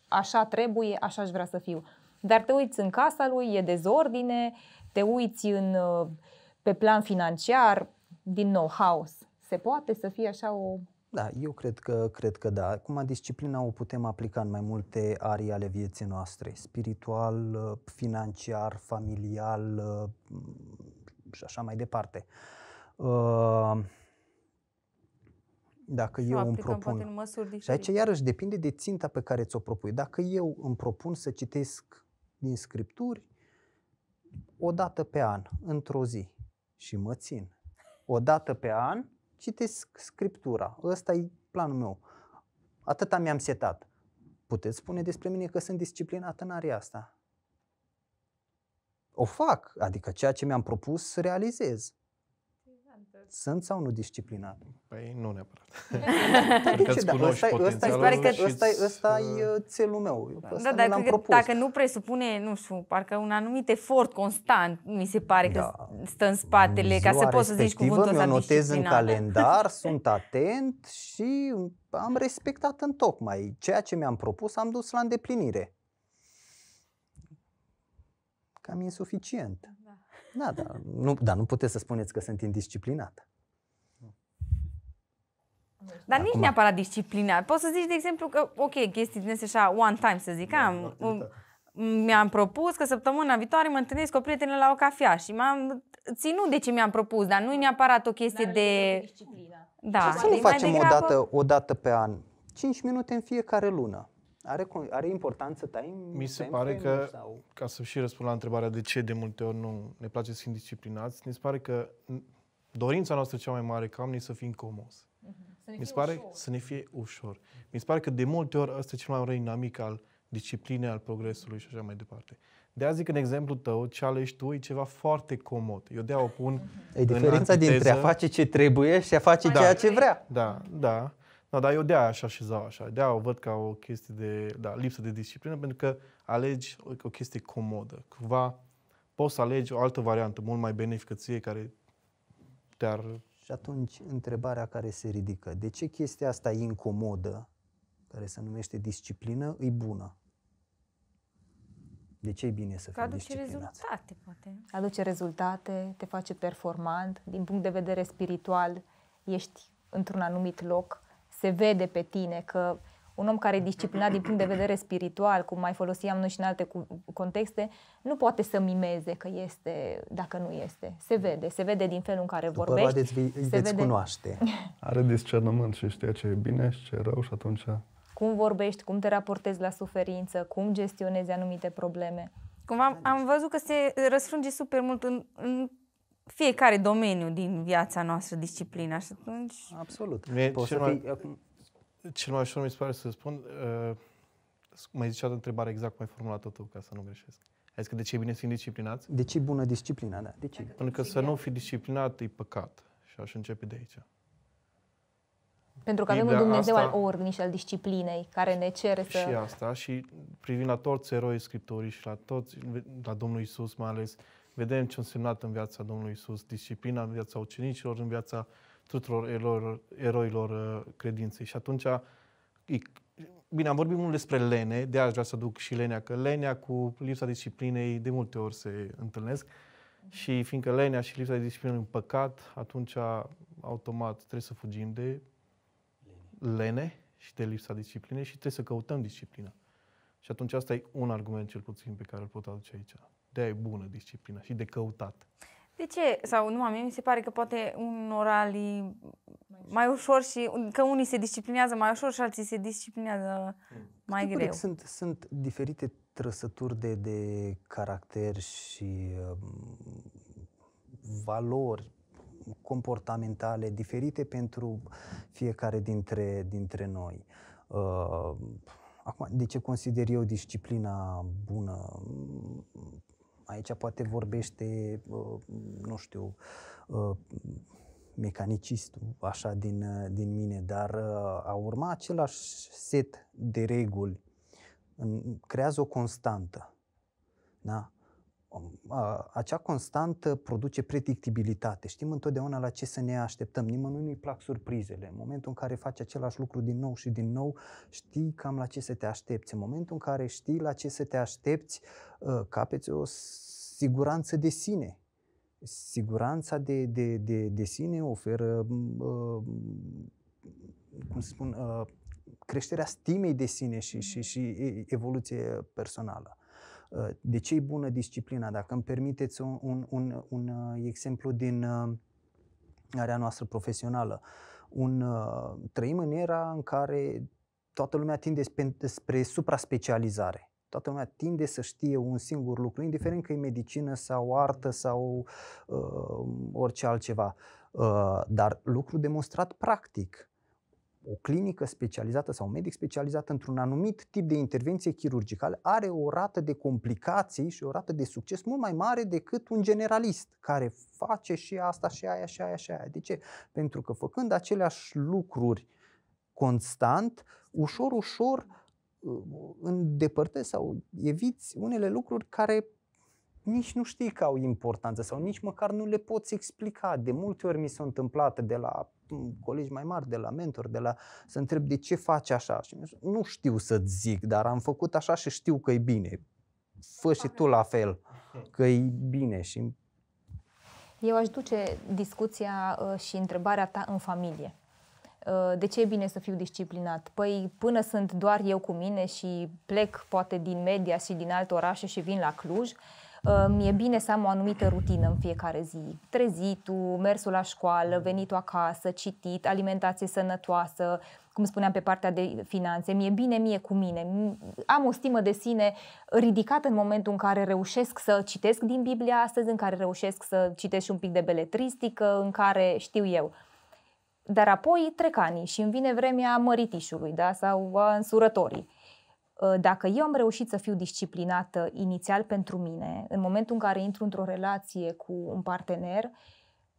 așa trebuie, așa aș vrea să fiu. Dar te uiți în casa lui, e dezordine, te uiți în, uh, pe plan financiar, din nou, haos. Se poate să fie așa o da, eu cred că, cred că da. Acum, disciplina o putem aplica în mai multe arii ale vieții noastre, spiritual, financiar, familial și așa mai departe. Uh, dacă eu îmi propun. în și aici, iarăși, depinde de ținta pe care ți-o propui. Dacă eu îmi propun să citesc din scripturi o dată pe an, într-o zi, și mă țin, o dată pe an, citesc scriptura, ăsta e planul meu, atâta mi-am setat. Puteți spune despre mine că sunt disciplinat în area asta. O fac, adică ceea ce mi-am propus să realizez. Sunt sau nu disciplinat? Păi nu neapărat. Dar adică de ce? Da, ăsta, ăsta, ăsta, ăsta e țelul meu. Eu da, dar cred că dacă nu presupune, nu știu, parcă un anumit efort constant, mi se pare că da. stă în spatele, ca să poți să zici cuvântul ăsta notez în calendar, sunt atent și am respectat în tocmai. Ceea ce mi-am propus am dus la îndeplinire. Cam insuficient. Da, da. Nu, da, nu puteți să spuneți că sunt indisciplinat. Dar Acum... nici neapărat disciplina. Poți să zici, de exemplu, că, ok, chestii din așa, one time, să zic, da, am, da, da, da. mi-am propus că săptămâna viitoare mă întâlnesc cu prietenele la o cafea și m-am ținut de ce mi-am propus, dar nu e neapărat o chestie dar de... de da, să nu facem o dată, o dată pe an, 5 minute în fiecare lună. Are, are să tai Mi se time pare că, sau? ca să și răspund la întrebarea de ce de multe ori nu ne place să fim disciplinați, mi se pare că dorința noastră cea mai mare ca oamenii să fim comos. Uh-huh. Mi se pare ușor. să ne fie ușor. Mi se pare că de multe ori ăsta e cel mai rău inamic al disciplinei, al progresului și așa mai departe. De azi zic în exemplu tău, ce alegi tu e ceva foarte comod. Eu de-aia o pun E diferența antiteză. dintre a face ce trebuie și a face da, ceea ce vrea. Da, da. Da, dar eu de și zau așa. de o văd ca o chestie de da, lipsă de disciplină, pentru că alegi o, o chestie comodă. Cumva poți să alegi o altă variantă, mult mai benefică ție, care te-ar... Și atunci, întrebarea care se ridică, de ce chestia asta incomodă, care se numește disciplină, e bună? De ce e bine să fii aduce rezultate, poate. Aduce rezultate, te face performant, din punct de vedere spiritual, ești într-un anumit loc, se vede pe tine că un om care e disciplinat din punct de vedere spiritual, cum mai foloseam noi și în alte cu, contexte, nu poate să mimeze că este dacă nu este. Se vede, se vede din felul în care După vorbești. Vedeți, vi- se vede... cunoaște. Are discernământ și știe ce e bine și ce e rău și atunci... Cum vorbești, cum te raportezi la suferință, cum gestionezi anumite probleme. Cum am, am văzut că se răsfrânge super mult în, în fiecare domeniu din viața noastră disciplina și atunci... Absolut. Mie cel, mai, fii... Acum... cel mai ușor mi se pare să spun, uh, mai zicea întrebare exact mai formulată totul, ca să nu greșesc. Ai zis că de ce e bine să fim disciplinați? De ce e bună disciplina, da. De ce? Pentru că să nu fi disciplinat e păcat. Și aș începe de aici. Pentru că avem un Dumnezeu asta, al ordinii și al disciplinei care ne cere să... Și asta, și privind la toți eroii Scripturii și la toți, la Domnul Isus mai ales, Vedem ce a însemnat în viața Domnului Isus disciplina în viața ucenicilor, în viața tuturor eroilor, eroilor uh, credinței. Și atunci, bine, am vorbit mult despre lene, de aș vrea să duc și lenea, că lenea cu lipsa disciplinei de multe ori se întâlnesc. Și fiindcă lenea și lipsa de disciplină în păcat, atunci automat trebuie să fugim de lene, lene și de lipsa disciplinei și trebuie să căutăm disciplina. Și atunci asta e un argument cel puțin pe care îl pot aduce aici de e bună disciplina și de căutat. De ce? Sau nu, mie mi se pare că poate un oral e mai ușor și că unii se disciplinează mai ușor și alții se disciplinează hmm. mai Cât greu. Sunt, sunt diferite trăsături de, de caracter și um, valori comportamentale diferite pentru fiecare dintre, dintre noi. Uh, acum, de ce consider eu disciplina bună? Aici poate vorbește, uh, nu știu, uh, mecanicistul așa din, uh, din mine, dar a urma același set de reguli creează o constantă. Da? acea constantă produce predictibilitate. Știm întotdeauna la ce să ne așteptăm. Nimănui nu-i plac surprizele. În momentul în care faci același lucru din nou și din nou, știi cam la ce să te aștepți. În momentul în care știi la ce să te aștepți, ă, capeți o siguranță de sine. Siguranța de, de, de, de sine oferă, ă, cum să spun, ă, creșterea stimei de sine și, și, și evoluție personală. Uh, de ce e bună disciplina? Dacă îmi permiteți un, un, un, un uh, exemplu din uh, area noastră profesională. Un, trăim în era în care toată lumea tinde spre, spre supra-specializare. Toată lumea tinde să știe un singur lucru, indiferent că e medicină sau artă sau uh, orice altceva. Uh, dar lucru demonstrat practic o clinică specializată sau un medic specializat într-un anumit tip de intervenție chirurgicală are o rată de complicații și o rată de succes mult mai mare decât un generalist care face și asta și aia și aia și aia. De ce? Pentru că făcând aceleași lucruri constant, ușor, ușor uh, îndepărtezi sau eviți unele lucruri care nici nu știi că au importanță sau nici măcar nu le poți explica. De multe ori mi s-a întâmplat de la colegi mai mari, de la mentor, de la să întreb de ce faci așa. Și zis, nu știu să zic, dar am făcut așa și știu că e bine. Fă și tu la fel, că e bine și eu aș duce discuția uh, și întrebarea ta în familie. Uh, de ce e bine să fiu disciplinat? Păi până sunt doar eu cu mine și plec poate din media și din alte orașe și vin la Cluj, mi-e bine să am o anumită rutină în fiecare zi. Trezitul, mersul la școală, venitul acasă, citit, alimentație sănătoasă, cum spuneam pe partea de finanțe, mi-e bine mie cu mine. Am o stimă de sine ridicată în momentul în care reușesc să citesc din Biblia astăzi, în care reușesc să citesc și un pic de beletristică, în care știu eu. Dar apoi trec ani și îmi vine vremea măritișului da? sau a însurătorii Ă, dacă eu am reușit să fiu disciplinată inițial pentru mine, în momentul în care intru într-o relație cu un partener,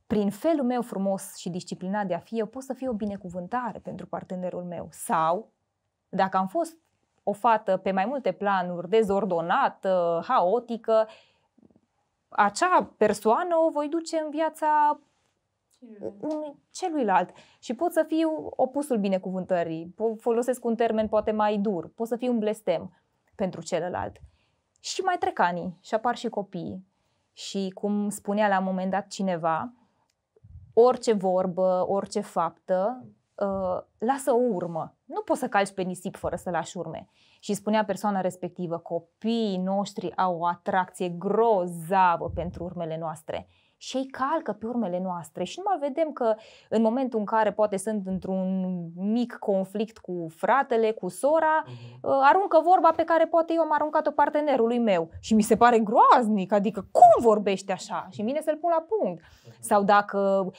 prin felul meu frumos și disciplinat de a fi, eu pot să fiu o binecuvântare pentru partenerul meu. Sau, dacă am fost o fată pe mai multe planuri, dezordonată, haotică, acea persoană o voi duce în viața unui celuilalt. Și pot să fiu opusul binecuvântării, folosesc un termen poate mai dur, pot să fiu un blestem pentru celălalt. Și mai trec ani și apar și copiii. Și cum spunea la un moment dat cineva, orice vorbă, orice faptă uh, lasă o urmă. Nu poți să calci pe nisip fără să lași urme. Și spunea persoana respectivă, copiii noștri au o atracție grozavă pentru urmele noastre și ei calcă pe urmele noastre și nu mai vedem că în momentul în care poate sunt într-un mic conflict cu fratele, cu sora, uh-huh. aruncă vorba pe care poate eu am aruncat-o partenerului meu și mi se pare groaznic, adică cum vorbește așa? Și mine să-l pun la punct. Uh-huh. Sau dacă uh,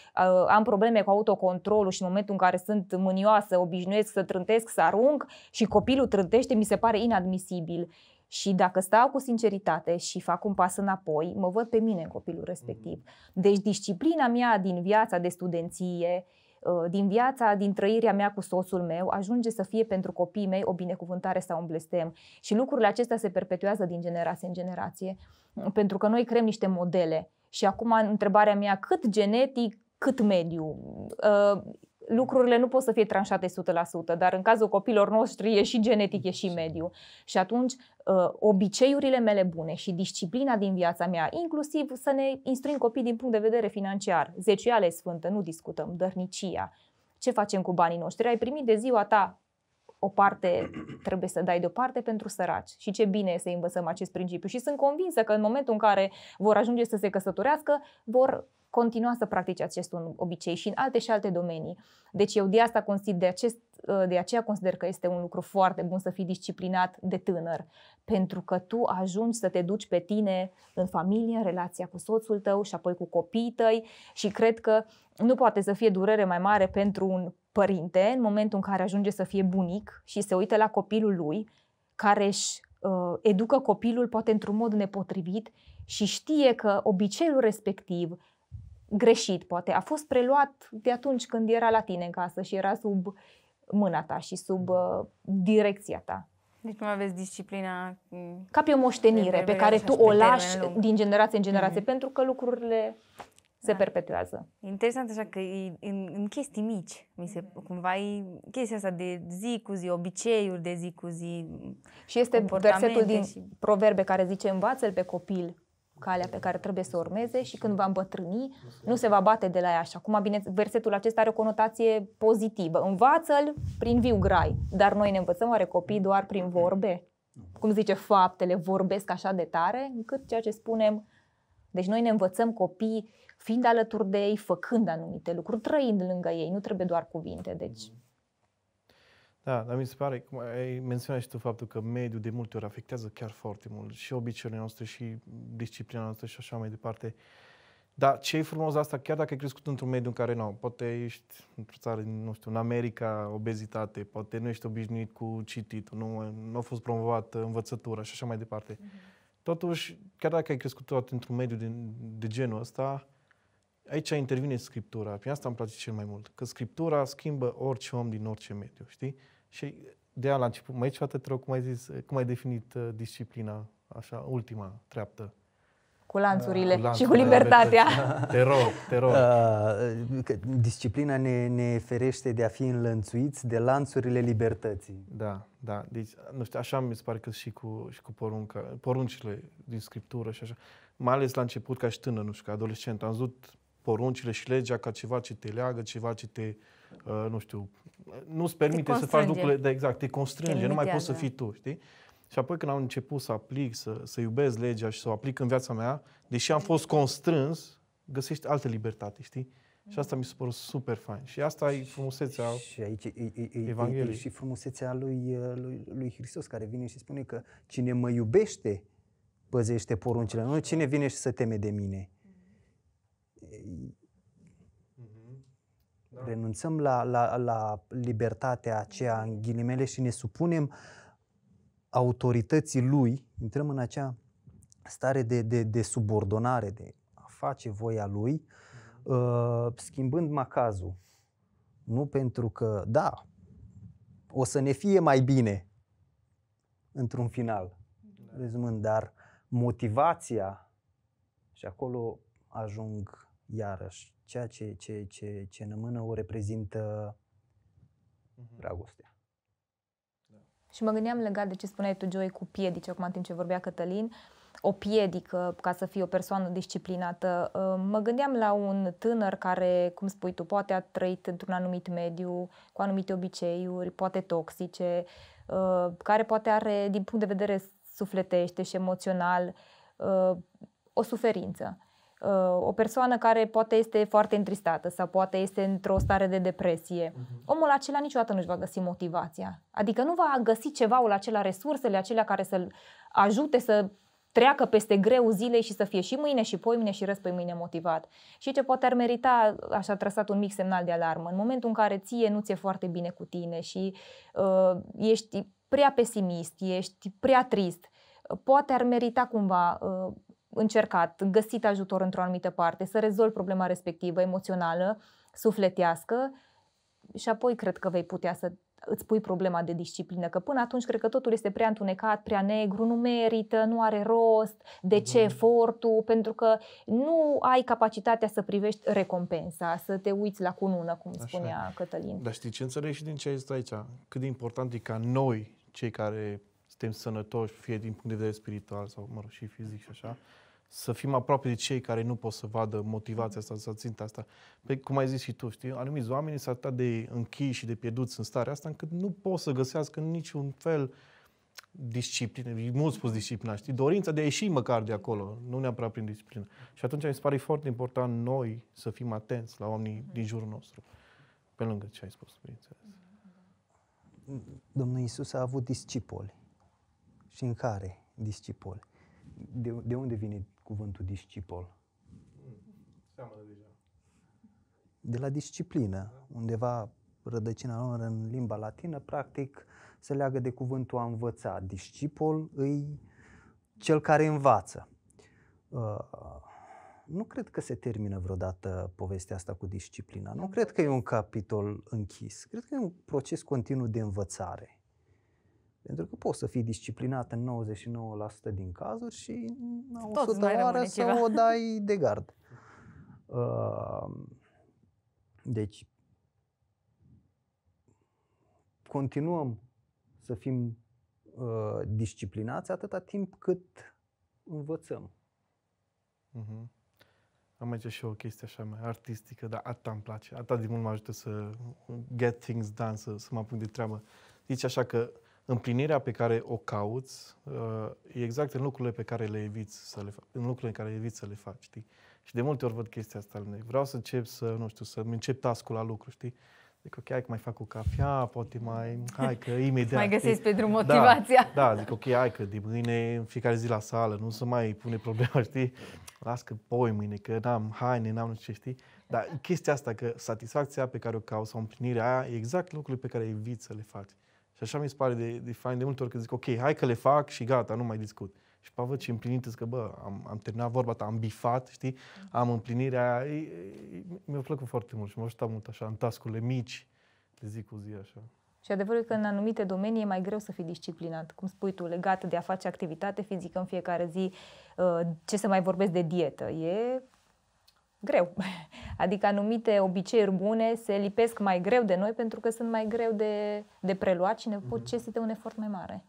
am probleme cu autocontrolul și în momentul în care sunt mânioasă, obișnuiesc să trântesc, să arunc și copilul trântește, mi se pare inadmisibil. Și dacă stau cu sinceritate și fac un pas înapoi, mă văd pe mine în copilul mhm. respectiv. Deci disciplina mea din viața de studenție, uh, din viața, din trăirea mea cu soțul meu, ajunge să fie pentru copiii mei o binecuvântare sau un blestem. Și lucrurile acestea se perpetuează din generație în generație, uh, pentru că noi creăm niște modele. Și acum întrebarea mea, cât genetic, cât mediu? Uh, lucrurile nu pot să fie tranșate 100%, dar în cazul copilor noștri e și genetic, e și exact. mediu. Și atunci, ă, obiceiurile mele bune și disciplina din viața mea, inclusiv să ne instruim copii din punct de vedere financiar, zeciuiale sfântă, nu discutăm, dărnicia, ce facem cu banii noștri? Ai primit de ziua ta o parte trebuie să dai deoparte pentru săraci. Și ce bine e să învățăm acest principiu. Și sunt convinsă că în momentul în care vor ajunge să se căsătorească, vor continua să practice acest un obicei și în alte și alte domenii. Deci eu de asta consider, de, acest, de aceea consider că este un lucru foarte bun să fii disciplinat de tânăr, pentru că tu ajungi să te duci pe tine în familie, în relația cu soțul tău și apoi cu copiii tăi și cred că nu poate să fie durere mai mare pentru un părinte, în momentul în care ajunge să fie bunic și se uită la copilul lui, care își uh, educă copilul poate într-un mod nepotrivit și știe că obiceiul respectiv, greșit poate, a fost preluat de atunci când era la tine în casă și era sub mâna ta și sub uh, direcția ta. Deci nu aveți disciplina mm, ca pe o moștenire pe care tu o lași din generație în generație, mm-hmm. pentru că lucrurile se da. perpetuează. Interesant așa că e în, în chestii mici, mi se, mm-hmm. cumva e chestia asta de zi cu zi, obiceiuri de zi cu zi. Și este versetul din și... proverbe care zice învață-l pe copil calea pe care trebuie să urmeze și când va îmbătrâni, nu se va bate de la ea. Și acum, bine, versetul acesta are o conotație pozitivă. Învață-l prin viu grai, dar noi ne învățăm oare copii doar prin mm-hmm. vorbe? Cum zice, faptele vorbesc așa de tare, încât ceea ce spunem, deci noi ne învățăm copii fiind alături de ei, făcând anumite lucruri, trăind lângă ei, nu trebuie doar cuvinte. Deci. Mm. Da, dar mi se pare, cum ai menționat și tu faptul că mediul de multe ori afectează chiar foarte mult și obiceiurile noastre și disciplina noastră și așa mai departe. Dar ce e frumos asta, chiar dacă ai crescut într-un mediu în care nu, poate ești într-o țară, nu știu, în America, obezitate, poate nu ești obișnuit cu cititul, nu, nu a fost promovat învățătura și așa mai departe. Mm-hmm. Totuși, chiar dacă ai crescut tot într-un mediu de, de genul ăsta, aici intervine Scriptura. Prin asta îmi place cel mai mult. Că Scriptura schimbă orice om din orice mediu, știi? Și de la început, mai aici te rog, cum ai zis, cum ai definit uh, disciplina, așa, ultima treaptă? Cu lanțurile, uh, și cu libertatea. Te rog, te rog. Uh, disciplina ne, ne ferește de a fi înlănțuiți de lanțurile libertății. Da, da. Deci, nu știu, așa mi se pare că și cu, și cu porunca, poruncile din Scriptură și așa. Mai ales la început, ca și tânăr, nu știu, ca adolescent. Am văzut poruncile și legea ca ceva ce te leagă, ceva ce te, uh, nu știu, nu-ți permite să faci lucrurile, de exact, te constrânge, te nu mai poți să fii tu, știi? Și apoi când am început să aplic, să, să iubesc legea și să o aplic în viața mea, deși am fost constrâns, găsești altă libertate, știi? Și asta mi se părut super fain. Și asta e frumusețea și aici, e, e, e, Evangheliei. E, și frumusețea lui, uh, lui, lui Hristos, care vine și spune că cine mă iubește, păzește poruncile. Nu cine vine și să teme de mine. Mhm. Da. Renunțăm la, la, la libertatea aceea în ghilimele și ne supunem autorității lui, intrăm în acea stare de, de, de subordonare, de a face voia lui, mhm. uh, schimbând macazul. Nu pentru că, da, o să ne fie mai bine într-un final, da. rezumând, dar motivația, și acolo ajung iarăși, ceea ce, ce, ce, ce în mână o reprezintă mhm. dragostea. Da. Și mă gândeam legat de ce spuneai tu, Joy, cu piedici, acum în timp ce vorbea Cătălin, o piedică ca să fii o persoană disciplinată. Ă, mă gândeam la un tânăr care, cum spui tu, poate a trăit într-un anumit mediu, cu anumite obiceiuri, poate toxice, ă, care poate are, din punct de vedere sufletește și emoțional, ă, o suferință. Uh, o persoană care poate este foarte întristată sau poate este într-o stare de depresie, uh-huh. omul acela niciodată nu-și va găsi motivația. Adică nu va găsi cevaul acela, resursele acelea care să-l ajute să treacă peste greu zilei și să fie și mâine și poimine și răspăi mâine motivat. Și ce poate ar merita, așa trăsat un mic semnal de alarmă, în momentul în care ție nu ți-e foarte bine cu tine și uh, ești prea pesimist, ești prea trist, uh, poate ar merita cumva uh, încercat, găsit ajutor într-o anumită parte, să rezolvi problema respectivă, emoțională, sufletească și apoi cred că vei putea să îți pui problema de disciplină, că până atunci cred că totul este prea întunecat, prea negru, nu merită, nu are rost, de ce mhm. efortul, pentru că nu ai capacitatea să privești recompensa, să te uiți la cunună, cum Așa. spunea Cătălin. Dar știi ce înțelegi și din ce ai zis aici? Cât de important e ca noi, cei care suntem sănătoși, fie din punct de vedere spiritual sau, mă rog, și fizic și așa, să fim aproape de cei care nu pot să vadă motivația asta, să țintă asta. Pe, cum ai zis și tu, știi, anumiți oameni sunt atât de închiși și de pierduți în starea asta încât nu pot să găsească niciun fel disciplină, mult spus disciplina, știi, dorința de a ieși măcar de acolo, nu neapărat prin disciplină. Și atunci mi se pare foarte important noi să fim atenți la oamenii din jurul nostru, pe lângă ce ai spus, bineînțeles. Domnul Isus a avut discipoli. Și în care discipoli? De, de unde vine cuvântul discipol? Seamănă deja. De la disciplină, undeva rădăcina lor în limba latină, practic se leagă de cuvântul a învăța. Discipol îi cel care învață. Uh, nu cred că se termină vreodată povestea asta cu disciplina. Nu cred că e un capitol închis. Cred că e un proces continuu de învățare. Pentru că poți să fii disciplinat în 99% din cazuri și în 100 oară să ceva. o dai de gard. Deci, continuăm să fim uh, disciplinați atâta timp cât învățăm. Uh-huh. Am aici și o chestie așa mai artistică, dar atâta îmi place. Atât de mult mă ajută să get things done, să, să mă apuc de treabă. Zici așa că împlinirea pe care o cauți uh, e exact în lucrurile pe care le eviți să le faci, în lucrurile în care eviți să le faci, știi? Și de multe ori văd chestia asta în Vreau să încep să, nu știu, să încep task la lucru, știi? Zic, ok, hai că mai fac o cafea, poate mai, hai că imediat. mai găsești pe drum da. motivația. Da, da, zic, ok, hai că de mâine, în fiecare zi la sală, nu se mai pune problema, știi? Las că poi mâine, că n-am haine, n-am nu știu ce, știi? Dar chestia asta, că satisfacția pe care o cauți sau împlinirea aia, e exact lucrurile pe care eviți să le faci. Și așa mi se pare de, de fain de multe ori că zic, ok, hai că le fac și gata, nu mai discut. Și pa, văd ce împlinit că, bă, am, am terminat vorba ta, am bifat, știi, mm. am împlinirea aia. mi-a plăcut foarte mult și m-a ajutat mult așa, în tascurile mici, de zi cu zi, așa. Și adevărul că în anumite domenii e mai greu să fii disciplinat, cum spui tu, legat de a face activitate fizică în fiecare zi, uh, ce să mai vorbesc de dietă. E greu. Adică anumite obiceiuri bune se lipesc mai greu de noi pentru că sunt mai greu de, de preluat și ne mhm. pot necesită un efort mai mare.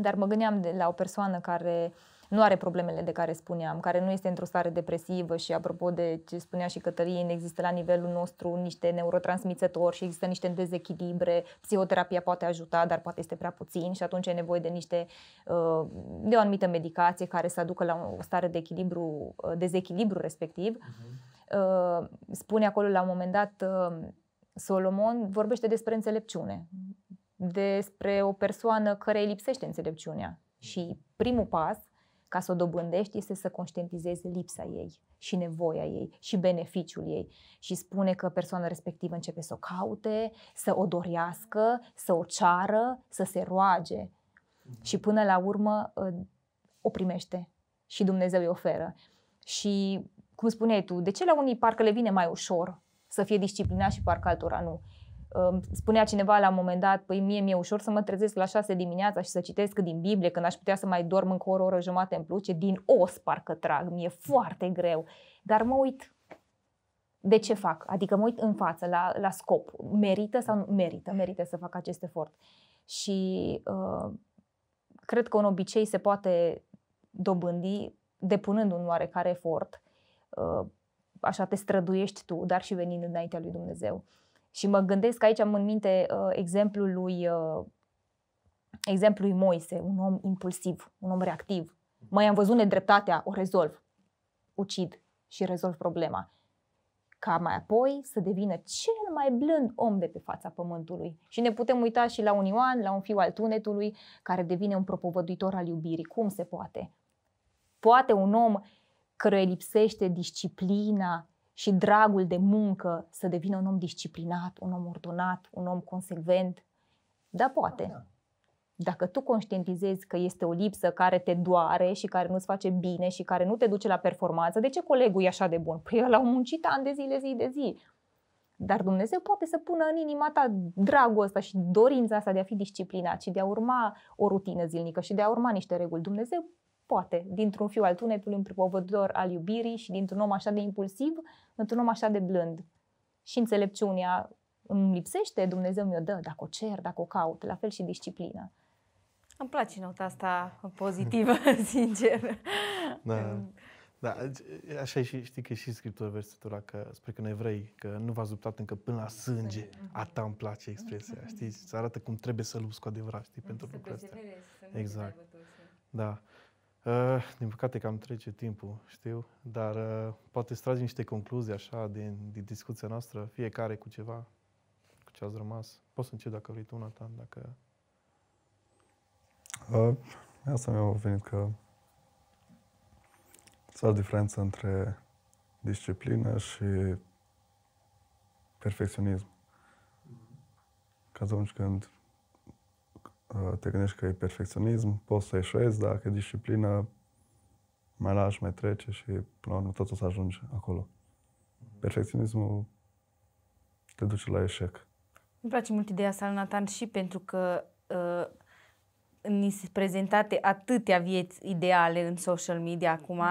Dar mă gândeam de la o persoană care uh, nu are problemele de care spuneam, care nu este într-o stare depresivă și apropo de ce spunea și Cătălin, există la nivelul nostru niște neurotransmițători și există niște dezechilibre, psihoterapia poate ajuta, dar poate este prea puțin și atunci e nevoie de niște uh, de o anumită medicație care să aducă la o stare de echilibru, uh, dezechilibru respectiv. Uh-huh. Spune acolo la un moment dat uh, Solomon vorbește despre înțelepciune, despre o persoană care îi lipsește înțelepciunea. Și primul pas ca să o dobândești este să conștientizezi lipsa ei și nevoia ei și beneficiul ei și spune că persoana respectivă începe să o caute, să o dorească, să o ceară, să se roage mhm. și până la urmă ă, o primește și Dumnezeu îi oferă. Și cum spuneai tu, de ce la unii parcă le vine mai ușor să fie disciplinat și parcă altora nu? Spunea cineva la un moment dat, păi mie mi-e ușor să mă trezesc la 6 dimineața și să citesc din Biblie, când aș putea să mai dorm încă o oră jumate în pluce, din os parcă trag, mi-e foarte greu. Dar mă uit, de ce fac? Adică mă uit în față, la, la scop. Merită sau nu? Merită, merită să fac acest efort. Și uh, cred că un obicei se poate dobândi depunând un oarecare efort, uh, așa te străduiești tu, dar și venind înaintea lui Dumnezeu. Și mă gândesc aici, am în minte uh, exemplul lui, uh, exemplul lui Moise, un om impulsiv, un om reactiv. Mai am văzut nedreptatea, o rezolv, ucid și rezolv problema. Ca mai apoi să devină cel mai blând om de pe fața pământului. Și ne putem uita și la un Ioan, la un fiu al tunetului, care devine un propovăduitor al iubirii. Cum se poate? Poate un om căruia lipsește disciplina și dragul de muncă să devină un om disciplinat, un om ordonat, un om consecvent? Da, poate. Da. Dacă tu conștientizezi că este o lipsă care te doare și care nu-ți face bine și care nu te duce la performanță, de ce colegul e așa de bun? Păi el a muncit ani de zile, zi de zi. Dar Dumnezeu poate să pună în inima ta dragul ăsta și dorința asta de a fi disciplinat și de a urma o rutină zilnică și de a urma niște reguli. Dumnezeu Poate, dintr-un fiu al tunetului, un propovădător al iubirii și dintr-un om așa de impulsiv, într-un om așa de blând. Și înțelepciunea îmi lipsește, Dumnezeu mi-o dă, dacă o cer, dacă o caut, la fel și disciplina. Îmi place nota asta pozitivă, sincer. Da. Da, deci, așa e și știi că e și scriptura versetura că spre că noi vrei că nu v-ați luptat încă până la sânge, a ta îmi place expresia, știi? Să arată cum trebuie să lupți cu adevărat, știi, pentru lucrurile astea. Exact. Da. Uh, din păcate că am trece timpul, știu, dar uh, poate să niște concluzii așa din, din discuția noastră, fiecare cu ceva, cu ce ați rămas. Poți să încep dacă vrei tu, Nathan, dacă... Uh, asta mi-a venit că s-a diferență între disciplină și perfecționism. Că atunci când Uh, te gândești că e perfecționism, poți să ieșezi, dacă e disciplină, mai lași, mai trece și până la urmă tot o să ajungi acolo. Perfecționismul te duce la eșec. Îmi place mult ideea sa, Nathan, și pentru că uh, ni se prezentate atâtea vieți ideale în social media acum,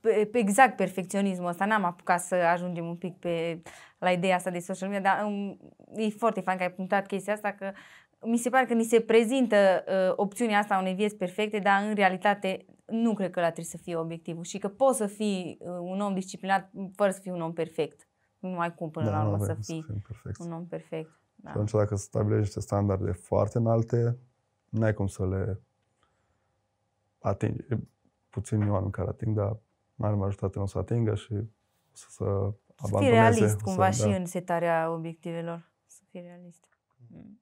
pe exact perfecționismul ăsta, n-am apucat să ajungem un pic pe, la ideea asta de social media, dar um, e foarte fain că ai punctat chestia asta, că mi se pare că ni se prezintă uh, opțiunea asta a unei vieți perfecte, dar în realitate nu cred că la trebuie să fie obiectivul și că poți să fii uh, un om disciplinat fără să fii un om perfect. Nu mai cum până da, la urmă să fii să un om perfect. Da. Și atunci dacă stabilești niște standarde foarte înalte, nu ai cum să le atingi. E puțin oameni care ating, dar mare majoritate nu o să atingă și să, să abandoneze. Să fii realist cumva să, da. și da. în setarea obiectivelor. Să fii realist. Mm.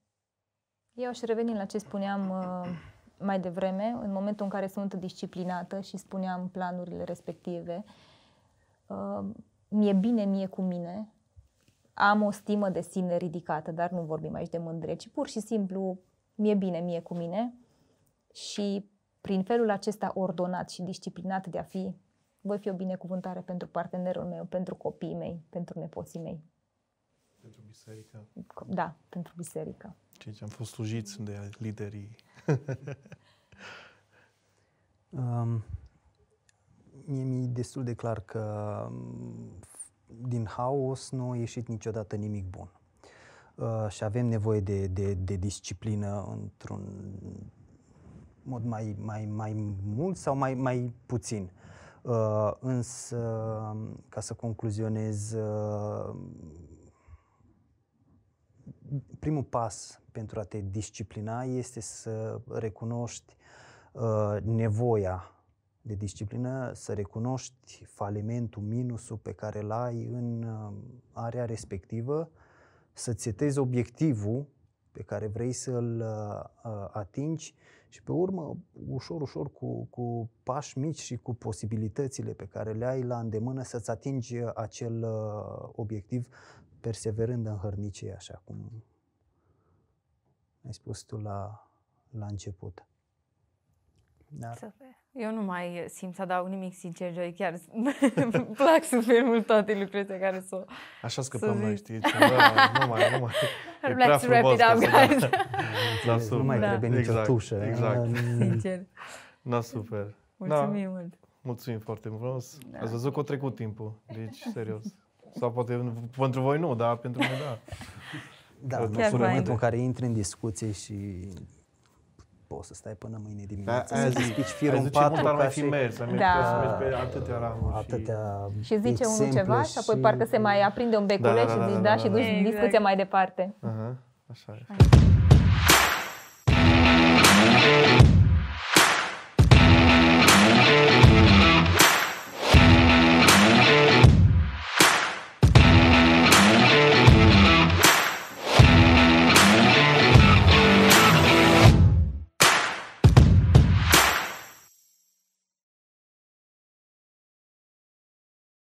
Eu aș reveni la ce spuneam uh, mai devreme, în momentul în care sunt disciplinată și spuneam planurile respective. Uh, mi-e bine mie cu mine, am o stimă de sine ridicată, dar nu vorbim aici de mândrie, ci pur și simplu mi-e bine mie cu mine și prin felul acesta ordonat și disciplinat de a fi, voi fi o binecuvântare pentru partenerul meu, pentru copiii mei, pentru nepoții mei. Pentru biserică. Da, pentru biserică. Cei ce am fost slujiți de liderii. um, mie mi-e destul de clar că um, din haos nu a ieșit niciodată nimic bun. Uh, și avem nevoie de, de, de disciplină într-un mod mai, mai, mai mult sau mai, mai puțin. Uh, însă, um, ca să concluzionez, uh, primul pas pentru a te disciplina este să recunoști uh, nevoia de disciplină, să recunoști falimentul, minusul pe care îl ai în uh, area respectivă, să țetezi obiectivul pe care vrei să-l uh, uh, atingi și pe urmă, ușor, ușor, cu, cu pași mici și cu posibilitățile pe care le ai la îndemână să-ți atingi acel uh, obiectiv perseverând în hărnicie, așa cum ai spus tu la, la început. Dar... Super. Eu nu mai simt să adaug nimic sincer, eu Chiar îmi plac super mult toate lucrurile care sunt. Așa scăpăm noi, știi? Ceva, nu mai, nu mai. E prea frumos wrap it up, guys. Da, Nu mai da. trebuie exact, nicio tușă. Exact. Sincer. Da, super. Mulțumim da. mult. Mulțumim foarte mult. Da. Ați văzut că a trecut timpul. Deci, serios. Sau poate pentru voi nu, dar pentru mine da. Da, în momentul în care intri în discuție și poți să stai până mâine dimineață. Da, să zici, firul în patru. Mult ar mai fi mers, să da. pe atâtea ramuri. Atâtea și, și zice unul ceva și apoi parcă se mai aprinde un beculeț da, da, da, și da, zici da, da, da, și duci da. exact. discuția mai departe. Aha, așa e. Hai.